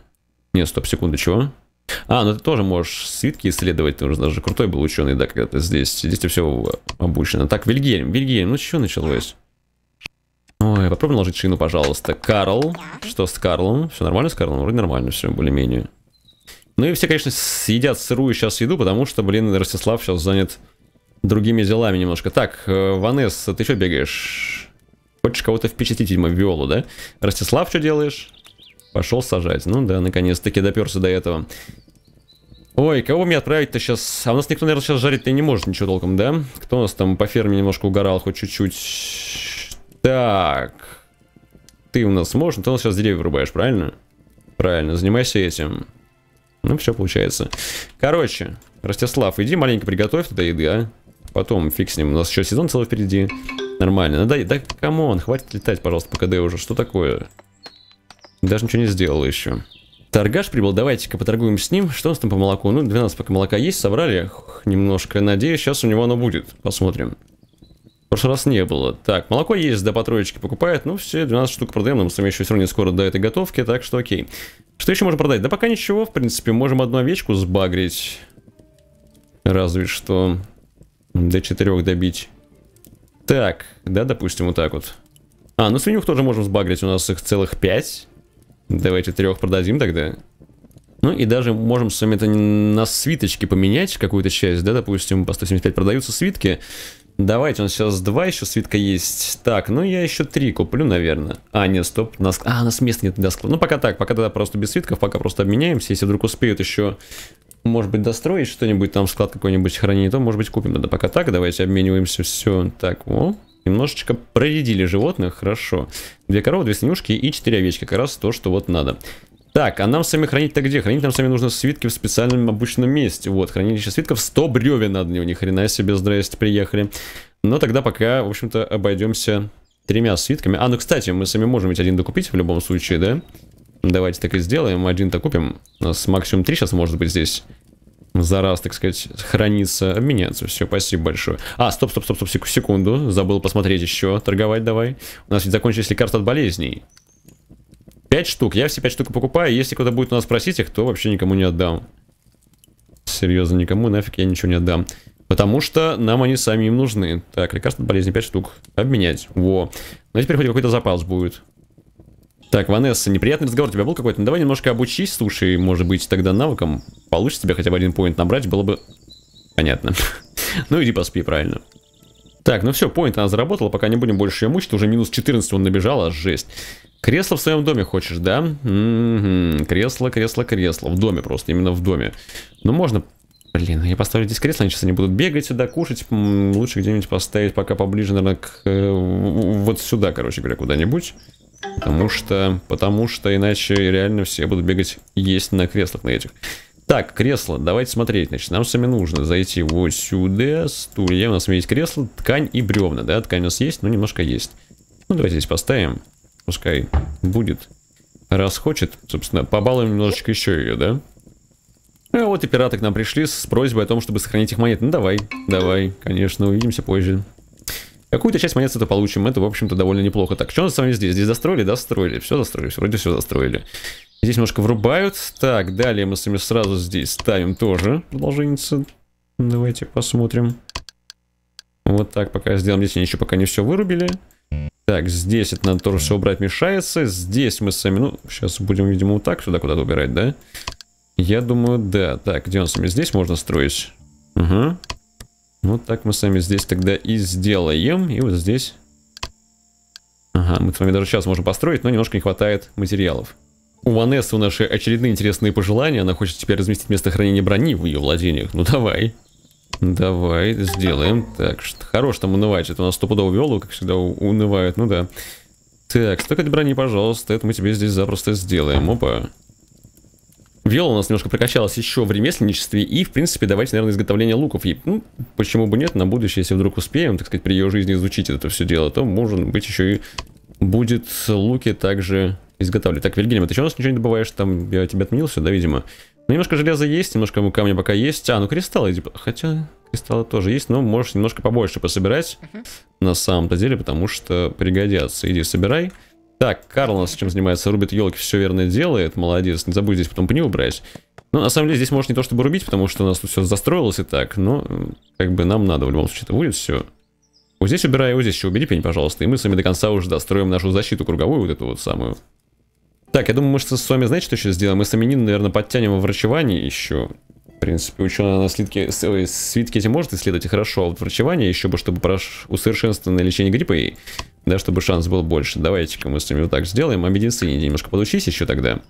Нет, стоп, секунду, чего? А, ну ты тоже можешь свитки исследовать, ты уже даже крутой был ученый, да, когда ты здесь. Здесь все обучено. Так, Вильгельм, Вильгельм, ну что началось? Ой, попробуй наложить шину, пожалуйста. Карл. Что с Карлом? Все нормально с Карлом? Вроде нормально, все, более-менее. Ну и все, конечно, съедят сырую сейчас еду, потому что, блин, Ростислав сейчас занят другими делами немножко. Так, э, Ванес, ты что бегаешь? Хочешь кого-то впечатлить, видимо, Виолу, да? Ростислав, что делаешь? Пошел сажать. Ну да, наконец-таки доперся до этого. Ой, кого мне отправить-то сейчас? А у нас никто, наверное, сейчас жарить-то не может ничего толком, да? Кто у нас там по ферме немножко угорал, хоть чуть-чуть? Так. Ты у нас можешь? Ты у нас сейчас деревья вырубаешь, правильно? Правильно, занимайся этим. Ну, все получается. Короче, Ростислав, иди маленько приготовь туда еды, а? Потом фиг с ним. У нас еще сезон целый впереди. Нормально. Ну, да, да, камон, хватит летать, пожалуйста, по КД уже. Что такое? Даже ничего не сделал еще. Торгаш прибыл, давайте-ка поторгуем с ним. Что у нас там по молоку? Ну, 12 пока молока есть, собрали немножко. Надеюсь, сейчас у него оно будет. Посмотрим. В прошлый раз не было. Так, молоко есть, да, по троечке покупает. Ну, все, 12 штук продаем, нам с вами еще сегодня скоро до этой готовки, так что окей. Что еще можно продать? Да пока ничего, в принципе. Можем одну овечку сбагрить. Разве что до четырех добить. Так, да, допустим, вот так вот. А, ну свинюх тоже можем сбагрить. У нас их целых пять. Давайте трех продадим тогда. Ну и даже можем с вами это на свиточки поменять какую-то часть, да, допустим, по 175 продаются свитки. Давайте, у нас сейчас два еще свитка есть. Так, ну я еще три куплю, наверное. А, нет, стоп. Нас... А, у нас места нет для склада. Ну пока так, пока тогда просто без свитков, пока просто обменяемся. Если вдруг успеют еще, может быть, достроить что-нибудь, там склад какой-нибудь хранение, то, может быть, купим. Да, пока так, давайте обмениваемся все. Так, о, Немножечко проредили животных, хорошо. Две коровы, две снюшки и четыре овечки, как раз то, что вот надо. Так, а нам сами хранить-то где? Хранить нам сами нужно свитки в специальном обычном месте. Вот, хранилище свитков 100 бревен одни. Ни хрена себе, здрасте, приехали. Но тогда пока, в общем-то, обойдемся тремя свитками. А, ну, кстати, мы сами можем ведь один докупить в любом случае, да? Давайте так и сделаем. Один-то купим. У нас максимум три сейчас может быть здесь. За раз, так сказать, хранится, обменяться. Все, спасибо большое. А, стоп, стоп, стоп, стоп, секунду. Забыл посмотреть еще. Торговать давай. У нас ведь закончились лекарства от болезней. 5 штук. Я все 5 штук покупаю. Если кто-то будет у нас просить их, то вообще никому не отдам. Серьезно, никому нафиг я ничего не отдам. Потому что нам они сами им нужны. Так, лекарство от болезни 5 штук. Обменять. Во. Но ну, теперь хоть какой-то запас будет. Так, Ванесса, неприятный разговор у тебя был какой-то? Ну, давай немножко обучись, слушай, может быть, тогда навыком получится тебе хотя бы один поинт набрать, было бы... Понятно. ну, иди поспи, правильно. Так, ну все, поинт она заработала, пока не будем больше ее мучить, уже минус 14 он набежал, а жесть. Кресло в своем доме хочешь, да? Угу. Кресло, кресло, кресло. В доме просто, именно в доме. Ну, можно... Блин, я поставлю здесь кресло, они сейчас не будут бегать сюда, кушать. Лучше где-нибудь поставить пока поближе, наверное, к... Э, вот сюда, короче говоря, куда-нибудь. Потому что... Потому что иначе реально все будут бегать есть на креслах на этих. Так, кресло, давайте смотреть, значит, нам с вами нужно зайти вот сюда, стулья, у нас есть кресло, ткань и бревна, да, ткань у нас есть, но немножко есть. Ну, давайте здесь поставим. Пускай будет. Раз хочет. Собственно, побалуем немножечко еще ее, да? Ну, а вот и пираты к нам пришли с просьбой о том, чтобы сохранить их монеты. Ну, давай, давай, конечно, увидимся позже. Какую-то часть монет с этого получим, это, в общем-то, довольно неплохо. Так, что у нас с вами здесь? Здесь застроили? Да, строили. Все застроили, все, вроде все застроили. Здесь немножко врубают. Так, далее мы с вами сразу здесь ставим тоже продолженница. Давайте посмотрим. Вот так пока сделаем. Здесь они еще пока не все вырубили. Так, здесь это надо тоже все убрать, мешается. Здесь мы сами, ну, сейчас будем, видимо, вот так сюда куда-то убирать, да? Я думаю, да. Так, где он сами? Здесь можно строить. Угу. Вот так мы сами здесь тогда и сделаем. И вот здесь... Ага, мы с вами даже сейчас можем построить, но немножко не хватает материалов. У Ванессы наши очередные интересные пожелания. Она хочет теперь разместить место хранения брони в ее владениях. Ну давай. Давай сделаем. Так, что хорош там унывать. Это у нас стопудово виолу, как всегда, унывает. Ну да. Так, столько брони, пожалуйста. Это мы тебе здесь запросто сделаем. Опа. Виола у нас немножко прокачалась еще в ремесленничестве, и, в принципе, давайте, наверное, изготовление луков. И, ну, почему бы нет, на будущее, если вдруг успеем, так сказать, при ее жизни изучить это все дело, то, может быть, еще и будет луки также изготавливать. Так, Вильгельм, а ты еще у нас ничего не добываешь? Там я тебя отменился, да, видимо? Ну, немножко железа есть, немножко камня пока есть. А, ну кристаллы, типа, хотя кристаллы тоже есть, но можешь немножко побольше пособирать uh -huh. на самом-то деле, потому что пригодятся. Иди собирай. Так, Карл у нас чем занимается? Рубит елки, все верно делает. Молодец, не забудь здесь потом пни убрать. Ну, на самом деле, здесь можно не то чтобы рубить, потому что у нас тут все застроилось и так, но как бы нам надо в любом случае это будет все. Вот здесь убираю, вот здесь еще убери пень, пожалуйста, и мы с вами до конца уже достроим нашу защиту круговую, вот эту вот самую. Так, я думаю, мы с вами, знаете, что сейчас сделаем? Мы с саминин, наверное, подтянем во врачевание еще. В принципе, ученый на слитке, ой, свитки эти может исследовать, и хорошо, а вот врачевание еще бы, чтобы прош... усовершенствованное лечение гриппа, и, да, чтобы шанс был больше. Давайте-ка мы с вами вот так сделаем, о медицине немножко подучись еще тогда.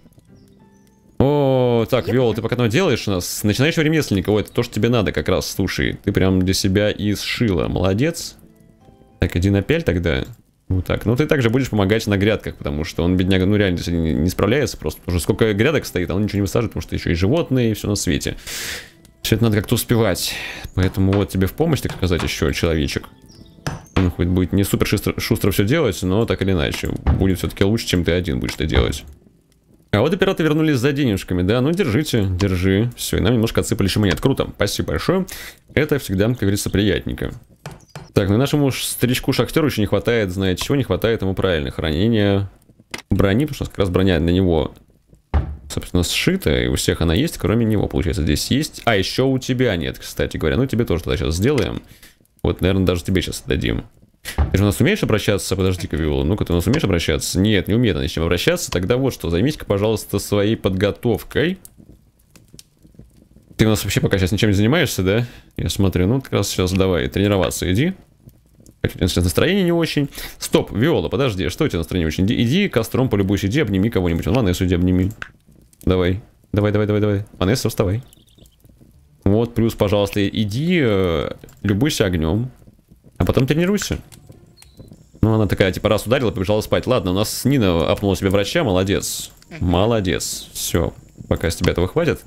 О, так, Виола, ты пока там делаешь у нас, начинаешь ремесленника, ой, это то, что тебе надо как раз, слушай, ты прям для себя и сшила, молодец. Так, иди на пель тогда. Вот так, ну ты также будешь помогать на грядках, потому что он, бедняга, ну реально не, не справляется просто. Уже сколько грядок стоит, а он ничего не высаживает, потому что еще и животные, и все на свете. Все это надо как-то успевать. Поэтому вот тебе в помощь, так сказать, еще человечек. Он хоть будет не супер шустро, шустро все делать, но так или иначе. Будет все-таки лучше, чем ты один будешь это делать. А вот и пираты вернулись за денежками, да, ну держите, держи. Все, и нам немножко отсыпали еще монет. Круто, спасибо большое. Это всегда, как говорится, приятненько. Так, ну нашему старичку-шахтеру еще не хватает, знаете, чего не хватает ему правильно. Хранение брони, потому что как раз броня на него, собственно, сшита, и у всех она есть, кроме него, получается, здесь есть. А, еще у тебя нет, кстати говоря. Ну, тебе тоже тогда сейчас сделаем. Вот, наверное, даже тебе сейчас дадим. Ты же у нас умеешь обращаться? Подожди-ка, ну-ка, ты у нас умеешь обращаться? Нет, не умеет она с чем обращаться. Тогда вот что, займись-ка, пожалуйста, своей подготовкой. Ты у нас вообще пока сейчас ничем не занимаешься, да? Я смотрю, ну, как раз сейчас давай тренироваться иди. Хотя у тебя настроение не очень. Стоп, Виола, подожди, а что у тебя настроение очень? Иди, иди костром полюбуйся, иди, обними кого-нибудь. ладно, Ванессу иди, обними. Давай, давай, давай, давай, давай. Ванесса, вставай. Вот, плюс, пожалуйста, иди, э, любуйся огнем. А потом тренируйся. Ну, она такая, типа, раз ударила, побежала спать. Ладно, у нас Нина апнула себе врача, молодец. Молодец, все, Пока с тебя этого хватит.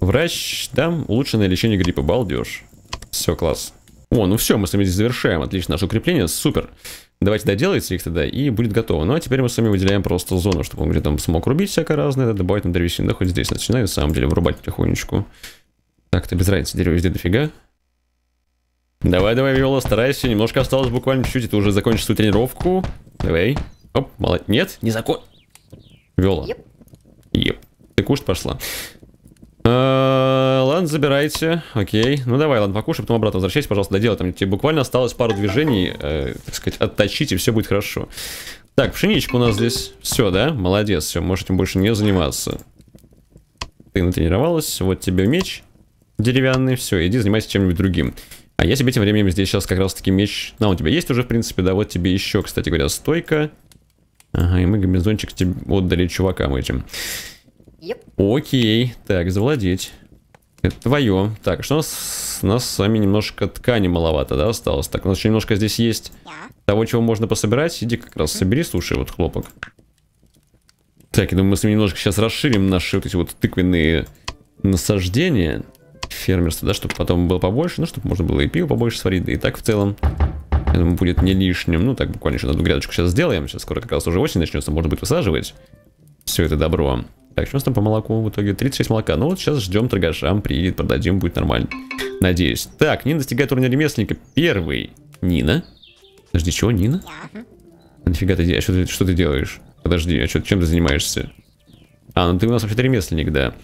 Врач, дам улучшенное лечение гриппа. Балдеж. Все, класс. О, ну все, мы с вами здесь завершаем. Отлично, наше укрепление, супер. Давайте доделайте их тогда, и будет готово. Ну, а теперь мы с вами выделяем просто зону, чтобы он где-то там смог рубить всякое разное. добавить на древесину, да, хоть здесь начинаю, на самом деле, вырубать потихонечку. Так-то без разницы, дерево везде дофига. Давай, давай, Виола, старайся. Немножко осталось буквально чуть-чуть, и ты уже закончишь свою тренировку. Давай. Оп, молодец. Нет, не закон. Виола. Еп. Yep. Yep. Ты кушать пошла. Э, Лан забирайте. Окей. Ну давай, Лан покушай, потом обратно возвращайся, пожалуйста, доделай. Там тебе буквально осталось пару движений, э, так сказать, отточить, и все будет хорошо. Так, пшеничка у нас здесь. Все, да? Молодец, все, можешь этим больше не заниматься. Ты натренировалась, вот тебе меч деревянный, все, иди занимайся чем-нибудь другим. А я себе тем временем здесь сейчас как раз-таки меч... На, ну, у тебя есть уже, в принципе, да, вот тебе еще, кстати говоря, стойка. Ага, и мы гамбизончик тебе отдали чувакам этим. Yep. Окей. Так, завладеть. Это твое. Так, что у нас, у нас с вами немножко ткани маловато, да, осталось? Так, у нас еще немножко здесь есть yeah. того, чего можно пособирать. Иди как раз собери, слушай, вот хлопок. Так, я думаю, мы с вами немножко сейчас расширим наши вот эти вот тыквенные насаждения фермерства, да, чтобы потом было побольше, ну, чтобы можно было и пиво побольше сварить, да и так в целом. Я думаю, будет не лишним. Ну, так, буквально еще одну грядочку сейчас сделаем. Сейчас скоро как раз уже осень начнется, можно будет высаживать все это добро. Так, что у нас там по молоку в итоге? 36 молока. Ну вот сейчас ждем торгашам, приедет, продадим, будет нормально. Надеюсь. Так, Нина достигает уровня ремесленника. Первый. Нина. Подожди, чего, Нина? А нафига ты делаешь? Что ты, что ты делаешь? Подожди, а что, чем ты занимаешься? А, ну ты у нас вообще-то ремесленник, да.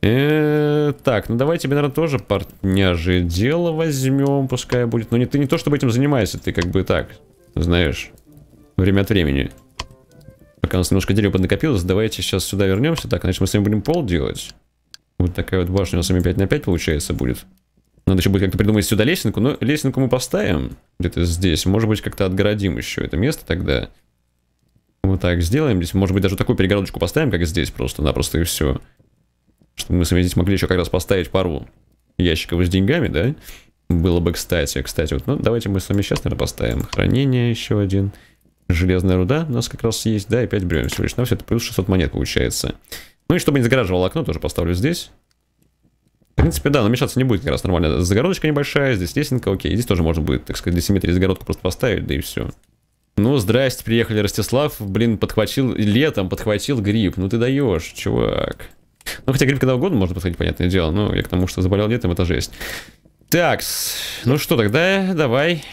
Э -э так, ну давай тебе, наверное, тоже партняжи дело возьмем, пускай будет. Но не, ты не то, чтобы этим занимаешься, ты как бы так, знаешь, время от времени. Пока у нас немножко дерева накопилось. давайте сейчас сюда вернемся. Так, значит, мы с вами будем пол делать. Вот такая вот башня у нас с вами 5 на 5 получается будет. Надо еще будет как-то придумать сюда лесенку, но лесенку мы поставим где-то здесь. Может быть, как-то отгородим еще это место тогда. Вот так сделаем здесь. Может быть, даже такую перегородочку поставим, как здесь просто-напросто и все. Чтобы мы с вами здесь могли еще как раз поставить пару ящиков с деньгами, да? Было бы кстати. Кстати, вот, ну, давайте мы с вами сейчас, наверное, поставим хранение еще один железная руда у нас как раз есть, да, и 5 бревен всего лишь. На все это плюс 600 монет получается. Ну и чтобы не загораживало окно, тоже поставлю здесь. В принципе, да, но мешаться не будет как раз нормально. Загородочка небольшая, здесь лесенка, окей. Здесь тоже можно будет, так сказать, для симметрии загородку просто поставить, да и все. Ну, здрасте, приехали, Ростислав. Блин, подхватил, летом подхватил грипп. Ну ты даешь, чувак. Ну, хотя грипп когда угодно можно подходить, понятное дело. ну я к тому, что заболел летом, это жесть. Так, ну что, тогда давай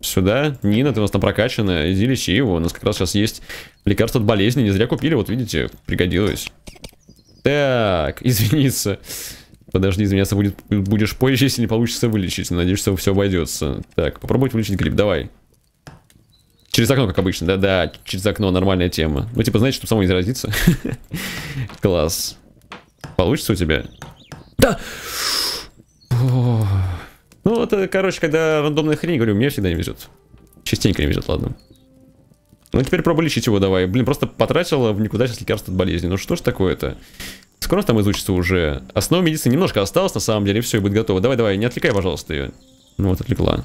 сюда. Нина, ты у нас там прокачана. Иди лечи его. У нас как раз сейчас есть лекарство от болезни. Не зря купили, вот видите, пригодилось. Так, извиниться. Подожди, извиняться будет, будешь позже, если не получится вылечить. Надеюсь, что все обойдется. Так, попробовать вылечить грипп, давай. Через окно, как обычно, да-да, через окно, нормальная тема. Ну, типа, знаете, чтобы самой не заразиться. Класс. Получится у тебя? Да! Ну, это, короче, когда рандомная хрень, говорю, мне всегда не везет. Частенько не везет, ладно. Ну, теперь пробуй лечить его давай. Блин, просто потратила в никуда сейчас лекарство от болезни. Ну, что ж такое-то? Скоро там изучится уже. Основа медицины немножко осталось, на самом деле, и все, и будет готово. Давай, давай, не отвлекай, пожалуйста, ее. Ну, вот, отвлекла.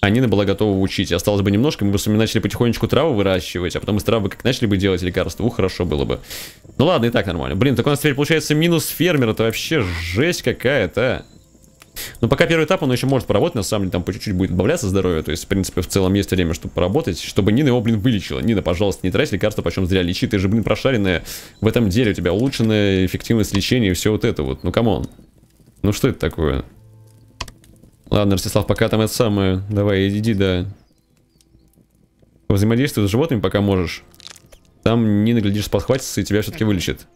А Нина была готова учить. Осталось бы немножко, мы бы с вами начали потихонечку траву выращивать, а потом из травы как начали бы делать лекарства, ух, хорошо было бы. Ну ладно, и так нормально. Блин, так у нас теперь получается минус фермера, это вообще жесть какая-то. Но ну, пока первый этап, он еще может поработать, на самом деле, там по чуть-чуть будет добавляться здоровье, то есть, в принципе, в целом есть время, чтобы поработать, чтобы Нина его, блин, вылечила. Нина, пожалуйста, не трать лекарства, почем зря лечи, ты же, блин, прошаренная в этом деле, у тебя улучшенная эффективность лечения и все вот это вот, ну камон. Ну что это такое? Ладно, Ростислав, пока там это самое, давай, иди, да. Взаимодействуй с животными, пока можешь. Там Нина, глядишь, подхватится и тебя все-таки вылечит.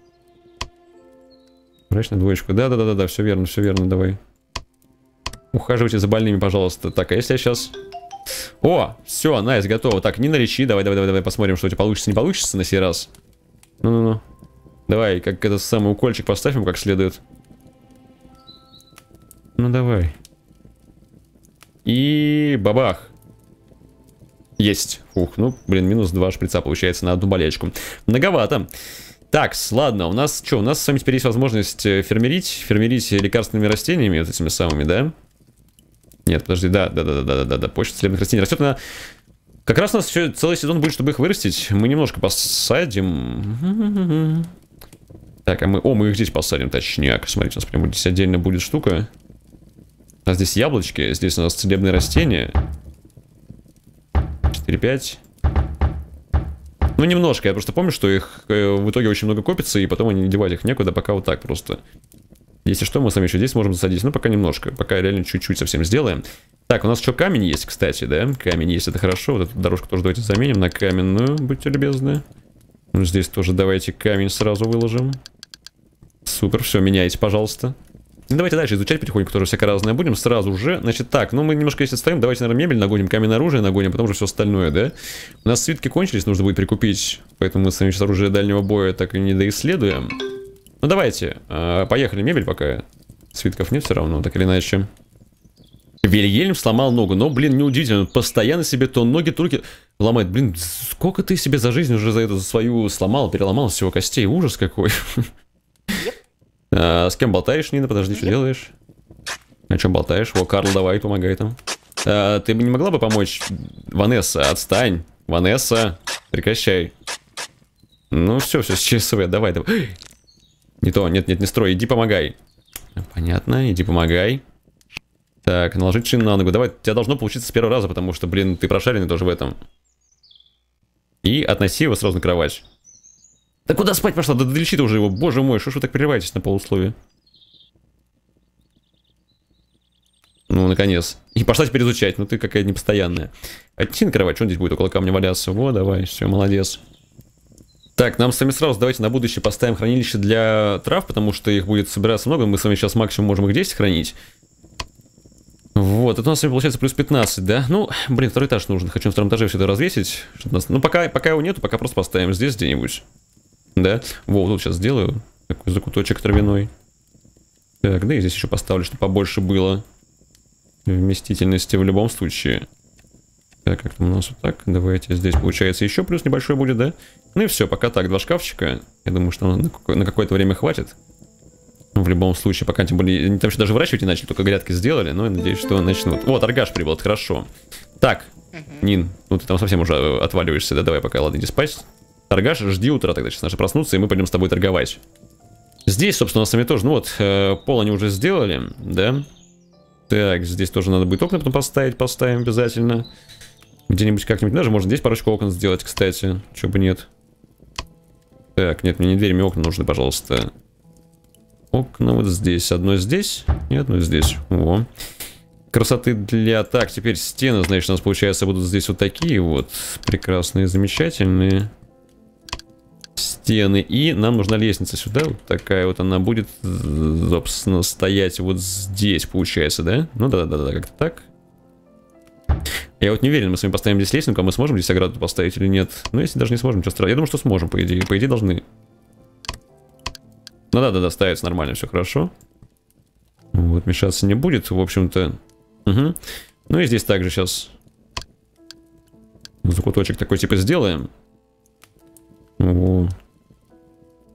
Врач на двоечку. Да-да-да-да, все верно, все верно, давай. Ухаживайте за больными, пожалуйста. Так, а если я сейчас... О, все, найс, готово. Так, не наречи, давай, давай, давай, давай, посмотрим, что у тебя получится, не получится на сей раз. Ну-ну-ну. Давай, как этот самый укольчик поставим как следует. Ну давай. И бабах. Есть. Ух, ну, блин, минус два шприца получается на одну болячку. Многовато. Так, ладно, у нас что, у нас с вами теперь есть возможность э, фермерить, фермерить лекарственными растениями, вот этими самыми, да? Нет, подожди, да, да, да, да, да, да, да. Почта целебных растений растет на... Как раз у нас еще целый сезон будет, чтобы их вырастить. Мы немножко посадим. Так, а мы... О, мы их здесь посадим, точняк. Смотрите, у нас прямо здесь отдельно будет штука. У нас здесь яблочки, здесь у нас целебные растения. 4, 5. Ну, немножко. Я просто помню, что их э, в итоге очень много копится, и потом они девать их некуда, пока вот так просто. Если что, мы с вами еще здесь можем засадить. Ну, пока немножко. Пока реально чуть-чуть совсем сделаем. Так, у нас еще камень есть, кстати, да? Камень есть, это хорошо. Вот эту дорожку тоже давайте заменим на каменную, будьте любезны. Ну, здесь тоже давайте камень сразу выложим. Супер, все, меняйте, пожалуйста. Ну, давайте дальше изучать потихоньку тоже всякое разное будем. Сразу же, значит, так, ну мы немножко если отстаем, давайте, наверное, мебель нагоним, каменное оружие нагоним, потом уже все остальное, да? У нас свитки кончились, нужно будет прикупить, поэтому мы с вами сейчас оружие дальнего боя так и не доисследуем. Ну давайте, э, поехали, мебель пока. Свитков нет все равно, так или иначе. Вильгельм сломал ногу. Но, блин, неудивительно. Он постоянно себе то ноги, то руки ломает. Блин, сколько ты себе за жизнь уже за эту свою сломал, переломал всего костей. Ужас какой. Yep. А, с кем болтаешь, Нина? Подожди, yep. что делаешь? О чем болтаешь? О, Карл, давай, помогай там. А, ты бы не могла бы помочь? Ванесса, отстань. Ванесса, прекращай. Ну все, все, ЧСВ, давай, давай. Не то, нет, нет, не строй, иди помогай. Понятно, иди помогай. Так, наложить шин на ногу. Давай, у тебя должно получиться с первого раза, потому что, блин, ты прошаренный тоже в этом. И относи его сразу на кровать. Да куда спать пошла? Да долечи ты уже его. Боже мой, что ж вы так прерываетесь на полусловие? Ну, наконец. И пошла теперь изучать. Ну, ты какая непостоянная. Отчи на кровать, что он здесь будет около камня валяться? Во, давай, все, молодец. Так, нам с вами сразу давайте на будущее поставим хранилище для трав, потому что их будет собираться много. Мы с вами сейчас максимум можем их 10 хранить. Вот, это у нас с вами получается плюс 15, да? Ну, блин, второй этаж нужен. Хочу на втором этаже все это развесить. Нас... Ну, пока, пока его нету, пока просто поставим здесь где-нибудь. Да? Во, вот сейчас сделаю. Такой закуточек травяной. Так, да и здесь еще поставлю, чтобы побольше было вместительности в любом случае. Так, как там у нас вот так. Давайте здесь получается еще плюс небольшой будет, да? Ну и все, пока так, два шкафчика. Я думаю, что на какое-то время хватит. В любом случае, пока тем более, они там еще даже выращивать не начали, только грядки сделали, но я надеюсь, что начнут. Вот, торгаш прибыл, это хорошо. Так, Нин, ну ты там совсем уже э, отваливаешься, да давай пока, ладно, иди спать. Торгаш, жди утра тогда, сейчас наши проснутся, и мы пойдем с тобой торговать. Здесь, собственно, у нас сами тоже, ну вот, э, пол они уже сделали, да? Так, здесь тоже надо будет окна потом поставить, поставим обязательно. Где-нибудь как-нибудь, ну, даже можно здесь парочку окон сделать, кстати, чего бы нет. Так, нет, мне не дверь, мне окна нужны, пожалуйста. Окна вот здесь. Одно здесь нет, одно здесь. О, Красоты для... Так, теперь стены, значит, у нас, получается, будут здесь вот такие вот. Прекрасные, замечательные. Стены. И нам нужна лестница сюда. Вот такая вот она будет, собственно, стоять вот здесь, получается, да? Ну да-да-да, как-то так. Я вот не уверен, мы с вами поставим здесь лестницу, а мы сможем здесь ограду поставить или нет. Ну если даже не сможем, что страшно. Я думаю, что сможем, по идее. По идее, должны. Ну да, да, да, ставится нормально, все хорошо. Вот, мешаться не будет, в общем-то. Угу. Ну и здесь также сейчас закуточек такой типа сделаем. Ого.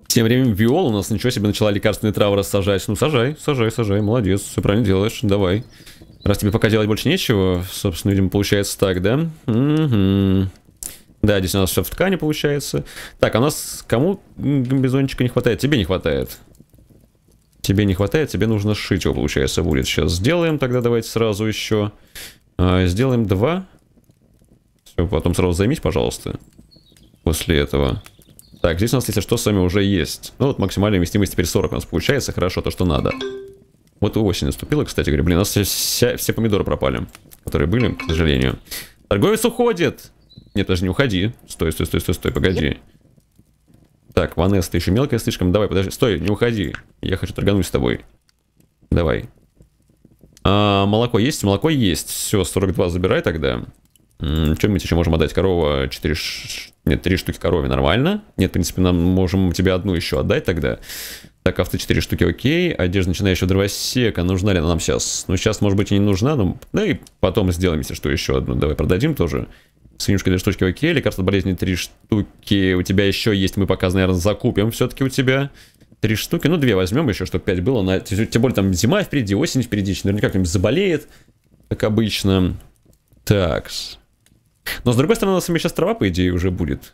Тем временем Виол у нас ничего себе начала лекарственные травы рассажать. Ну сажай, сажай, сажай, молодец, все правильно делаешь, давай. Раз тебе пока делать больше нечего, собственно, видимо, получается так, да? Угу. Да, здесь у нас все в ткани получается. Так, а у нас кому бизончика не хватает? Тебе не хватает. Тебе не хватает, тебе нужно сшить его, получается, будет. Сейчас сделаем тогда, давайте сразу еще. А, сделаем два. Все, потом сразу займись, пожалуйста. После этого. Так, здесь у нас, если что, с вами уже есть. Ну вот максимальная вместимость теперь 40 у нас получается. Хорошо, то, что надо. Вот осень наступила, кстати говоря. Блин, у нас вся, вся, все помидоры пропали, которые были, к сожалению. Торговец уходит! Нет, даже не уходи. Стой, стой, стой, стой, стой, погоди. Так, Ванесса, ты еще мелкая слишком. Давай, подожди. Стой, не уходи. Я хочу торгануть с тобой. Давай. А, молоко есть? Молоко есть. Все, 42 забирай тогда. Что-нибудь еще можем отдать? Корова 4... Нет, 3 штуки корове нормально. Нет, в принципе, нам можем тебе одну еще отдать тогда. Так, авто 4 штуки, окей. Одежда начинающего дровосека. Нужна ли она нам сейчас? Ну, сейчас, может быть, и не нужна. Но... Ну, и потом сделаем, если что, еще одну. Давай продадим тоже. Свинюшка 2 штучки, окей. Лекарство болезни 3 штуки. У тебя еще есть. Мы пока, наверное, закупим все-таки у тебя. Три штуки. Ну, две возьмем еще, чтобы 5 было. На... Тем более, там зима впереди, осень впереди. Наверняка кто-нибудь заболеет, как обычно. Так. Но с другой стороны, у нас сейчас трава, по идее, уже будет.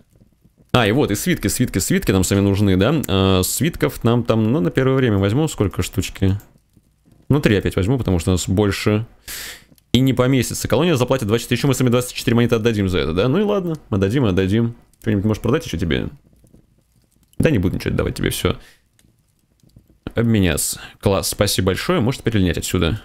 А, и вот, и свитки, свитки, свитки нам сами нужны, да? А, свитков нам там, ну, на первое время возьму сколько штучки? Ну, три опять возьму, потому что у нас больше и не поместится. Колония заплатит 24 Еще мы сами 24 монеты отдадим за это, да? Ну и ладно, отдадим, отдадим. Кто-нибудь можешь продать еще тебе? Да не буду ничего давать тебе, все. Обменяться. Класс, спасибо большое, можешь теперь отсюда.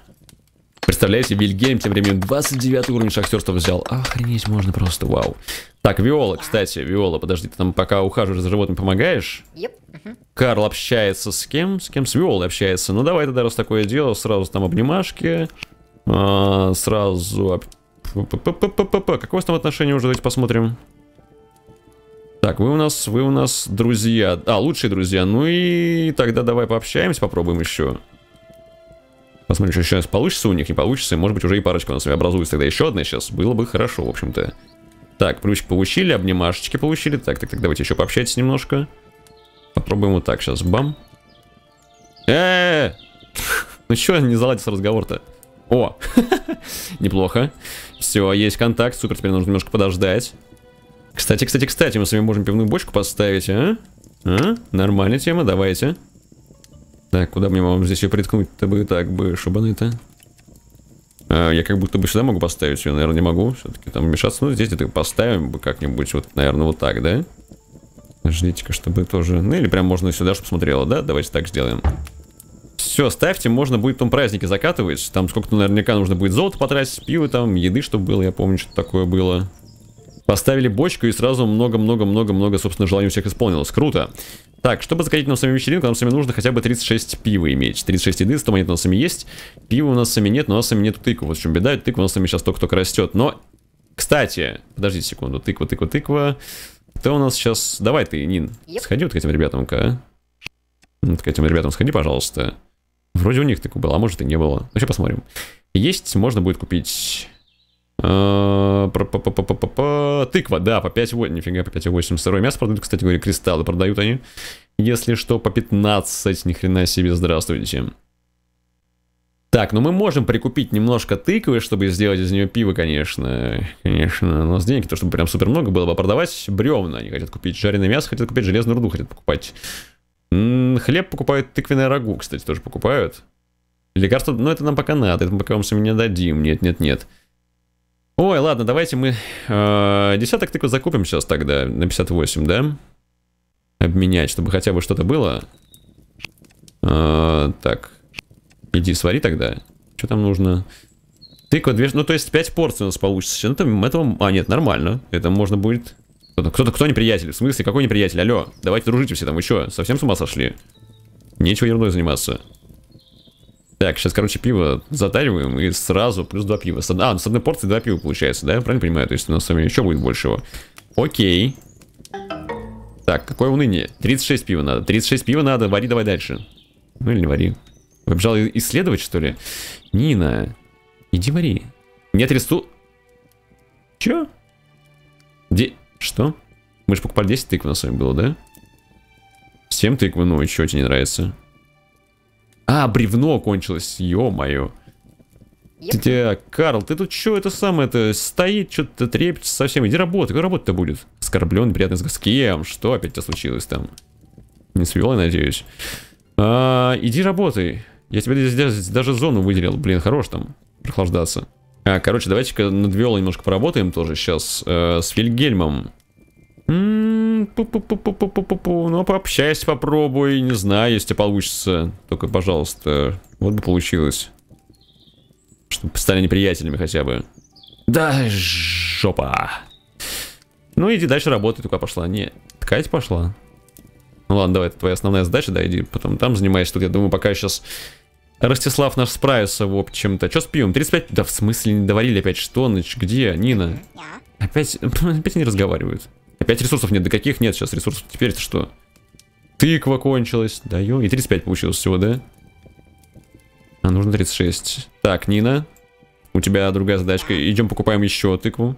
Представляете, Вильгельм тем временем 29 уровень шахтерства взял. Охренеть можно просто, вау. Так, Виола, кстати, Виола, подожди, ты там пока ухаживаешь за животным, помогаешь? Yep. Uh -huh. Карл общается с кем? С кем? С Виолой общается. Ну давай тогда, раз такое дело, сразу там обнимашки. А, сразу... Какое у вас там отношение уже, давайте посмотрим. Так, вы у нас, вы у нас друзья. А, лучшие друзья. Ну и тогда давай пообщаемся, попробуем еще. Посмотрим, что сейчас получится у них, не получится. может быть, уже и парочка у нас образуется. Тогда еще одна сейчас. Было бы хорошо, в общем-то. Так, ключ получили, обнимашечки получили. Так, так, так, давайте еще пообщаться немножко. Попробуем вот так сейчас. Бам. Э, -э, э. Ну что не заладится разговор-то? О, неплохо. Все, есть контакт, супер, теперь нужно немножко подождать. Кстати, кстати, кстати, мы с вами можем пивную бочку поставить, а? А? Нормальная тема, давайте. Так, куда мне вам здесь ее приткнуть-то бы так бы, шабаны-то? А, я как будто бы сюда могу поставить ее, наверное, не могу. Все-таки там вмешаться. Ну, здесь это поставим бы как-нибудь, вот, наверное, вот так, да? Ждите-ка, чтобы тоже... Ну, или прям можно сюда, чтобы смотрела, да? Давайте так сделаем. Все, ставьте, можно будет там праздники закатывать. Там сколько-то наверняка нужно будет золото потратить, пиво там, еды, чтобы было, я помню, что такое было. Поставили бочку и сразу много-много-много-много, собственно, желаний у всех исполнилось. Круто. Так, чтобы закатить носами вечеринку, нам с нужно хотя бы 36 пива иметь. 36 еды, 100 монет у нас сами есть. Пива у нас сами нет, но у нас сами нет тыквы. Вот в чем беда, тыква у нас сами сейчас только-только растет. Но, кстати, подождите секунду, тыква, тыква, тыква. Кто у нас сейчас... Давай ты, Нин, yep. сходи вот к этим ребятам-ка. А. Вот к этим ребятам сходи, пожалуйста. Вроде у них тыква была, а может и не было. Ну, сейчас посмотрим. Есть, можно будет купить... Э, тыква, да, по 5,8, нифига, по 5,8. Сырое мясо продают, кстати говоря, кристаллы продают они. Если что, по 15, ни хрена себе, здравствуйте. Так, ну мы можем прикупить немножко тыквы, чтобы сделать из нее пиво, конечно. Конечно, у нас денег, то чтобы прям супер много было бы продавать. Бревна они хотят купить, жареное мясо хотят купить, железную руду хотят покупать. хлеб покупают, тыквенное рагу, кстати, тоже покупают. Лекарства, ну это нам пока надо, это мы пока вам сами не дадим. Нет, нет, нет. Ой, ладно, давайте мы э, десяток такой закупим сейчас тогда на 58, да? Обменять, чтобы хотя бы что-то было. Э, так, иди свари тогда. Что там нужно? Тыква, две... Ну, то есть 5 порций у нас получится. Ну, там этого... А, нет, нормально. Это можно будет... Кто-то, кто, -то, кто неприятель? В смысле, какой неприятель? Алло, давайте дружите все там. Вы что, совсем с ума сошли? Нечего ерундой заниматься. Так, сейчас, короче, пиво затариваем и сразу плюс два пива. С од... А, с одной порции два пива получается, да? Я правильно понимаю? То есть у нас с вами еще будет больше его. Окей. Так, какое уныние? 36 пива надо. 36 пива надо. Вари давай дальше. Ну или не вари. Побежал исследовать, что ли? Нина, иди вари. Нет, ресту... Чё? Где? Что? Мы же покупали 10 тыкв на с было, да? 7 тыквы, ну и чё тебе не нравится? А, бревно кончилось, ё-моё. Yep. Карл, ты тут что это самое это стоит, что-то трепчется совсем. Иди работай, как работа-то будет? Оскорблен, приятно с кем? Что опять то случилось там? Не свел, я надеюсь. А, иди работай. Я тебе здесь даже зону выделил. Блин, хорош там прохлаждаться. А, короче, давайте-ка над Виолой немножко поработаем тоже сейчас э, с Вильгельмом. М м-м-м. Ну, а пообщайся, попробуй. Не знаю, если получится. Только, пожалуйста, вот бы получилось. Чтобы стали неприятелями хотя бы. Да, жопа. Ну, иди дальше работай, только пошла. Не, ткать пошла. Ну ладно, давай, это твоя основная задача, да, иди потом там занимайся. Тут, я думаю, пока сейчас Ростислав наш справится, в общем-то. Что с пивом? 35? Да в смысле, не доварили опять что? Ночь? Где? Нина? Опять, опять не разговаривают. Опять ресурсов нет. Да каких нет сейчас ресурсов? Теперь-то что? Тыква кончилась. даю И 35 получилось всего, да? А, нужно 36. Так, Нина. У тебя другая задачка. Идем покупаем еще тыкву.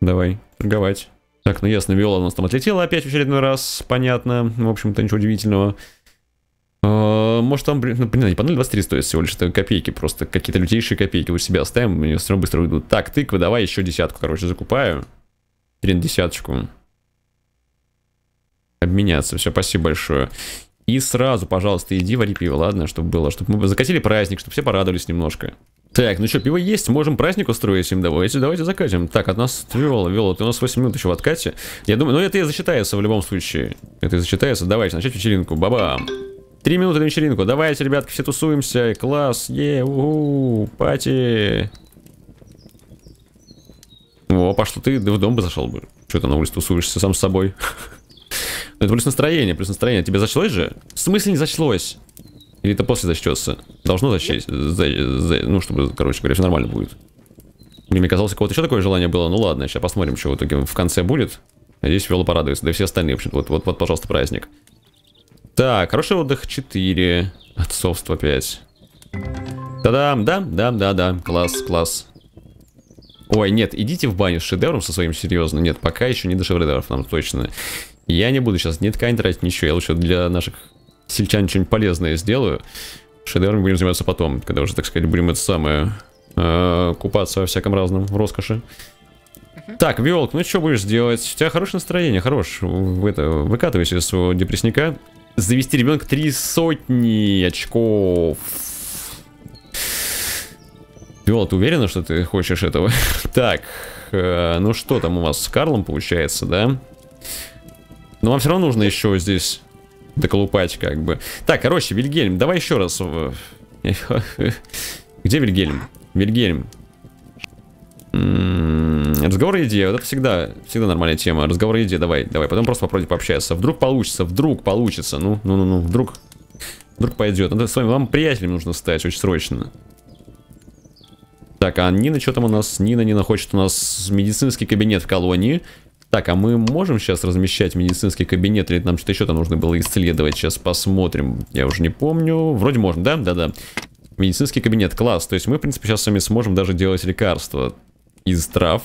Давай, торговать. Так, ну ясно, Виола у нас там отлетела опять в очередной раз. Понятно. В общем-то, ничего удивительного. А, может там, блин, ну, блин, панель 23 стоит всего лишь, это копейки просто, какие-то лютейшие копейки у себя оставим, мне все равно быстро уйдут. Так, тыква, давай еще десятку, короче, закупаю. Трин десяточку обменяться. Все, спасибо большое. И сразу, пожалуйста, иди вари пиво, ладно, чтобы было, чтобы мы закатили праздник, чтобы все порадовались немножко. Так, ну что, пиво есть, можем праздник устроить им, давайте, давайте закатим. Так, от нас вел, вел, у нас 8 минут еще в откате. Я думаю, ну это и засчитается в любом случае. Это и засчитается, давайте, начать вечеринку, бабам. Три минуты на вечеринку, давайте, ребятки, все тусуемся, класс, е, у, -у пати. О, пошло ты в дом бы зашел бы. Что ты на улице тусуешься сам с собой? Но ну, это плюс настроение, плюс настроение. Тебе зачлось же? В смысле не зачлось? Или это после зачтется? Должно зачесть. За, за, ну, чтобы, короче говоря, все нормально будет. мне казалось, у кого-то еще такое желание было. Ну ладно, сейчас посмотрим, что в итоге в конце будет. Надеюсь, Вела порадуется. Да и все остальные, в общем-то. Вот, вот, вот, пожалуйста, праздник. Так, хороший отдых 4. Отцовство 5. Та-дам, да, да, да, да. Класс, класс. Ой, нет, идите в баню с шедевром со своим серьезно. Нет, пока еще не до шедевров нам точно. Я не буду сейчас ни ткань тратить, ничего. Я лучше для наших сельчан что-нибудь полезное сделаю. Шедеврами будем заниматься потом, когда уже, так сказать, будем это самое... Э, купаться во всяком разном роскоши. Так, Виолк, ну что будешь делать? У тебя хорошее настроение, хорош. Это, выкатывайся из своего депрессника. Завести ребенка три сотни очков. Виола, ты уверена, что ты хочешь этого? так, э, ну что там у вас с Карлом получается, да? Но вам все равно нужно еще здесь доколупать, как бы. Так, короче, Вильгельм, давай еще раз. Э, где Вильгельм? Вильгельм. М-м, разговор о еде, вот это всегда, всегда нормальная тема. Разговор о еде, давай, давай. Потом просто попробуй пообщаться. Вдруг получится, вдруг получится. Ну, ну, ну, ну, вдруг. Вдруг пойдет. Надо ну, с вами, вам приятелем нужно стать очень срочно. Так, а Нина, что там у нас? Нина, Нина хочет у нас медицинский кабинет в колонии. Так, а мы можем сейчас размещать медицинский кабинет, или нам что-то еще-то нужно было исследовать? Сейчас посмотрим. Я уже не помню. Вроде можно, да? Да-да. Медицинский кабинет, класс. То есть мы, в принципе, сейчас с вами сможем даже делать лекарства из трав,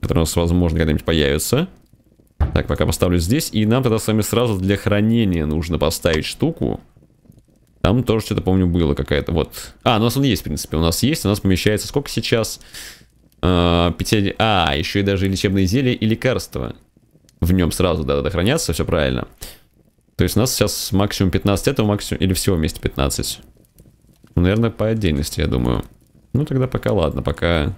которые у нас, возможно, когда-нибудь появятся. Так, пока поставлю здесь. И нам тогда с вами сразу для хранения нужно поставить штуку. Там тоже что-то, помню, было какая-то. Вот. А, у нас он есть, в принципе. У нас есть, у нас помещается сколько сейчас? А, а, еще и даже лечебные зелья и лекарства. В нем сразу, да, да, хранятся, все правильно. То есть у нас сейчас максимум 15 этого максимум, или всего вместе 15. Ну, наверное, по отдельности, я думаю. Ну, тогда пока ладно, пока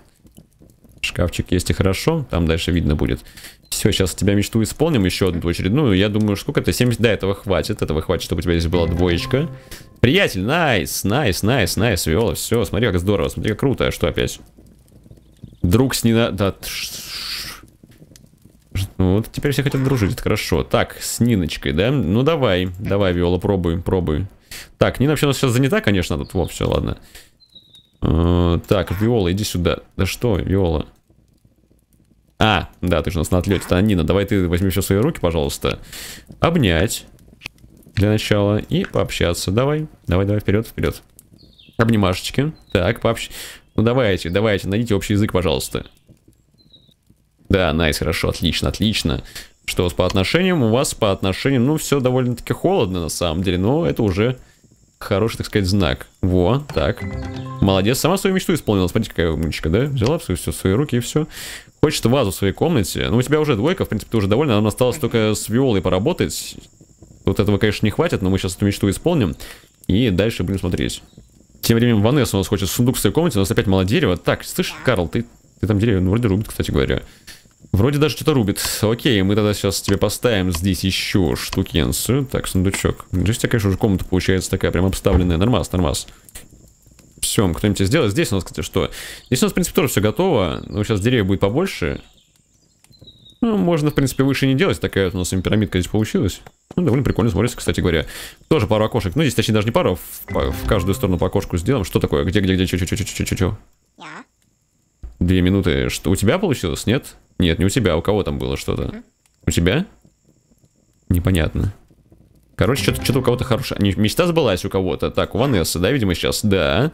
шкафчик есть и хорошо, там дальше видно будет. Все, сейчас тебя мечту исполним, еще одну очередную. Я думаю, сколько это? 70, да, этого хватит, этого хватит, чтобы у тебя здесь была двоечка. Приятель, найс, найс, найс, найс, Виола, все, смотри, как здорово, смотри, как круто, а что опять? Друг с Нина, Да... Ну, вот теперь все хотят дружить, это хорошо. Так, с Ниночкой, да? Ну, давай, давай, Виола, пробуем, пробуем. Так, Нина вообще у нас сейчас занята, конечно, тут, вот, все, ладно. Э, так, Виола, иди сюда. Да что, Виола? А, да, ты же у нас на отлете. А, Нина, давай ты возьми все свои руки, пожалуйста. Обнять. Для начала. И пообщаться. Давай, давай, давай, вперед, вперед. Обнимашечки. Так, пообщ... Ну давайте, давайте, найдите общий язык, пожалуйста. Да, найс, хорошо, отлично, отлично. Что у вас по отношениям? У вас по отношениям, ну, все довольно-таки холодно на самом деле, но это уже хороший, так сказать, знак. Во, так. Молодец, сама свою мечту исполнила. Смотрите, какая умничка, да? Взяла все, все свои руки и все. Хочет вазу в своей комнате. Ну, у тебя уже двойка, в принципе, ты уже довольна. Нам осталось только с Виолой поработать. Вот этого, конечно, не хватит, но мы сейчас эту мечту исполним. И дальше будем смотреть. Тем временем Ванесса у нас хочет сундук в своей комнате, у нас опять мало дерева. Так, слышишь, Карл, ты, ты там дерево ну, вроде рубит, кстати говоря. Вроде даже что-то рубит. Окей, мы тогда сейчас тебе поставим здесь еще штукенцию. Так, сундучок. Здесь у тебя, конечно, уже комната получается такая прям обставленная. Нормас, нормас. Все, кто-нибудь сделает. Здесь у нас, кстати, что? Здесь у нас, в принципе, тоже все готово. Но ну, сейчас деревья будет побольше. Ну, можно, в принципе, выше не делать. Такая вот у нас им пирамидка здесь получилась. Ну, довольно прикольно смотрится, кстати говоря. Тоже пару окошек. Ну, здесь, точнее, даже не пару, а в, в каждую сторону по окошку сделаем. Что такое? Где, где, где, че че че че че че че Две минуты. Что, у тебя получилось? Нет? Нет, не у тебя. А у кого там было что-то? У тебя? Непонятно. Короче, что-то что у кого-то хорошее. мечта сбылась у кого-то. Так, у Ванессы, да, видимо, сейчас? Да.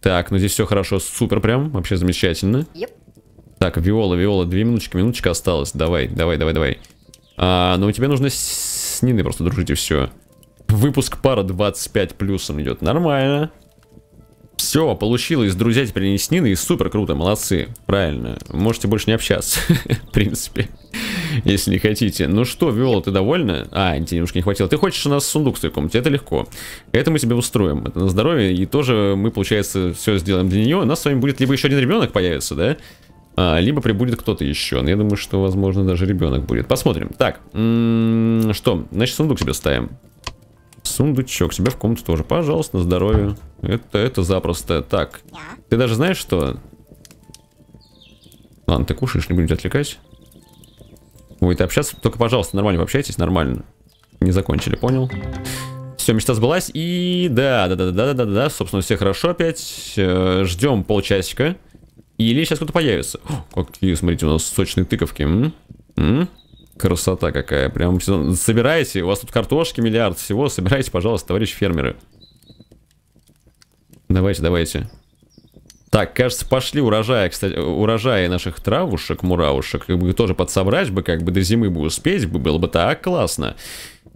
Так, ну здесь все хорошо, супер прям. Вообще замечательно. Yep. Так, Виола, Виола, две минуточки, минуточка осталось Давай, давай, давай, давай. А, но ну, тебе нужно с Ниной просто дружите, все. Выпуск пара 25 плюсом идет. Нормально. Все, получилось. Друзья теперь не с Ниной. Супер круто, молодцы. Правильно. Можете больше не общаться. В принципе. Если не хотите. Ну что, Виола, ты довольна? А, денежки не хватило. Ты хочешь у нас сундук в твоей комнате? Это легко. Это мы себе устроим. Это на здоровье. И тоже мы, получается, все сделаем для нее. У нас с вами будет либо еще один ребенок появится, да? а, либо прибудет кто-то еще. Но ну, я думаю, что, возможно, даже ребенок будет. Посмотрим. Так, что? Значит, сундук себе ставим. Сундучок себе в комнату тоже. Пожалуйста, на здоровье. Это, это запросто. Так, ты даже знаешь, что... Ладно, ты кушаешь, не будем отвлекать. Будет общаться. Только, пожалуйста, нормально общайтесь, нормально. Не закончили, понял? Все, мечта сбылась. И да, да, да, да, да, да, да, собственно, все хорошо опять. Э, Ждем полчасика. Или сейчас кто-то появится. О, какие, смотрите, у нас сочные тыковки. М? М? Красота какая. Прям собирайте. У вас тут картошки, миллиард всего. Собирайте, пожалуйста, товарищ фермеры. Давайте, давайте. Так, кажется, пошли урожаи, кстати, урожаи наших травушек, муравушек. Как бы тоже подсобрать бы, как бы до зимы бы успеть бы, было бы так классно.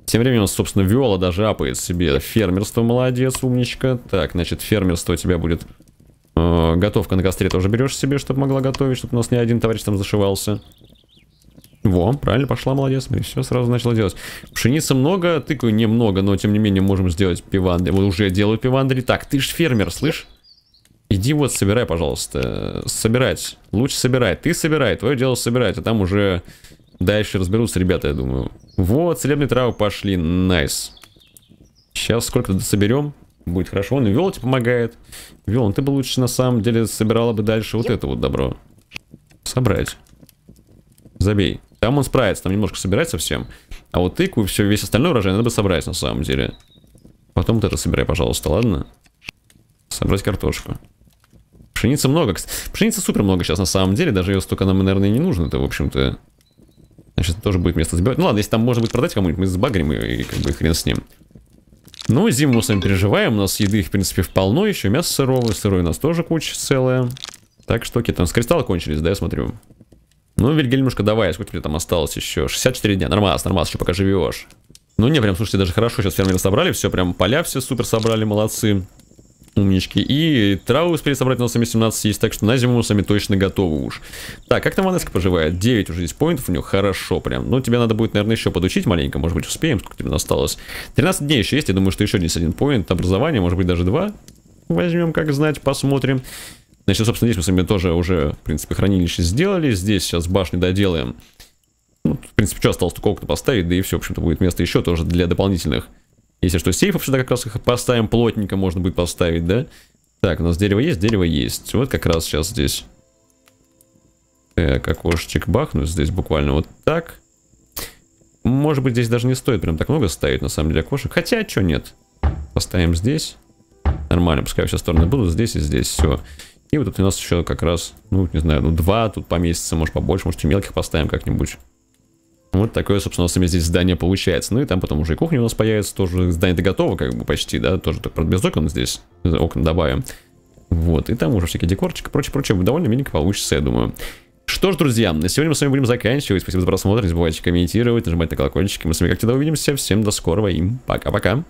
Тем временем, собственно, Виола даже апает себе фермерство, молодец, умничка. Так, значит, фермерство у тебя будет Э, готовка на костре тоже берешь себе, чтобы могла готовить, чтобы у нас не один товарищ там зашивался. Во, правильно пошла, молодец. Смотри, все сразу начала делать. Пшеницы много, тыквы немного, но тем не менее можем сделать пивандри. Вот уже делаю пивандри. Так, ты ж фермер, слышь? Иди вот собирай, пожалуйста. Собирать. Лучше собирай. Ты собирай, твое дело собирать. А там уже дальше разберутся ребята, я думаю. Вот, целебные травы пошли. Найс. Сейчас сколько-то соберем будет хорошо. Он и Виолете помогает. Виолан, ты бы лучше на самом деле собирала бы дальше вот это вот добро. Собрать. Забей. Там он справится, там немножко собирать совсем. А вот тыкву и все, весь остальной урожай надо бы собрать на самом деле. Потом вот это собирай, пожалуйста, ладно? Собрать картошку. Пшеницы много, Пшеницы супер много сейчас на самом деле, даже ее столько нам, наверное, не нужно это в общем-то. Значит, тоже будет место забивать. Ну ладно, если там можно будет продать кому-нибудь, мы сбагрим и, и как бы хрен с ним. Ну, зиму мы с вами переживаем, у нас еды их, в принципе, полно еще, мясо сырого, сырой у нас тоже куча целая. Так что, какие там, с кристалла кончились, да, я смотрю. Ну, Вильгельмушка, давай, сколько тебе там осталось еще? 64 дня, нормас, нормас, еще пока живешь. Ну, не, прям, слушайте, даже хорошо, сейчас фермеры собрали все, прям поля все супер собрали, молодцы. Умнички. И траву успели собрать на сами 17 есть, так что на зиму сами точно готовы уж. Так, как там Ванеска поживает? 9 уже здесь поинтов у нее хорошо прям. Ну, тебя надо будет, наверное, еще подучить маленько, может быть, успеем, сколько тебе осталось. 13 дней еще есть, я думаю, что еще здесь один поинт образования, может быть, даже два. Возьмем, как знать, посмотрим. Значит, собственно, здесь мы с вами тоже уже, в принципе, хранилище сделали. Здесь сейчас башню доделаем. Ну, в принципе, что осталось, только окна поставить, да и все, в общем-то, будет место еще тоже для дополнительных если что, сейфов сюда как раз поставим, плотненько можно будет поставить, да? Так, у нас дерево есть, дерево есть. Вот как раз сейчас здесь. Так, окошечек бахнуть здесь буквально вот так. Может быть, здесь даже не стоит прям так много ставить, на самом деле, окошек. Хотя, что нет. Поставим здесь. Нормально, пускай все стороны будут. Здесь и здесь все. И вот тут у нас еще как раз, ну, не знаю, ну, два тут поместится, может, побольше, может, и мелких поставим как-нибудь. Вот такое, собственно, у нас здесь здание получается. Ну и там потом уже и кухня у нас появится тоже. Здание-то готово как бы почти, да, тоже так, без окон здесь, э, окон добавим. Вот, и там уже всякие декорчики, прочее, прочее. Довольно миленько получится, я думаю. Что ж, друзья, на сегодня мы с вами будем заканчивать. Спасибо за просмотр, не забывайте комментировать, нажимать на колокольчик. Мы с вами как всегда увидимся. Всем до скорого и пока-пока.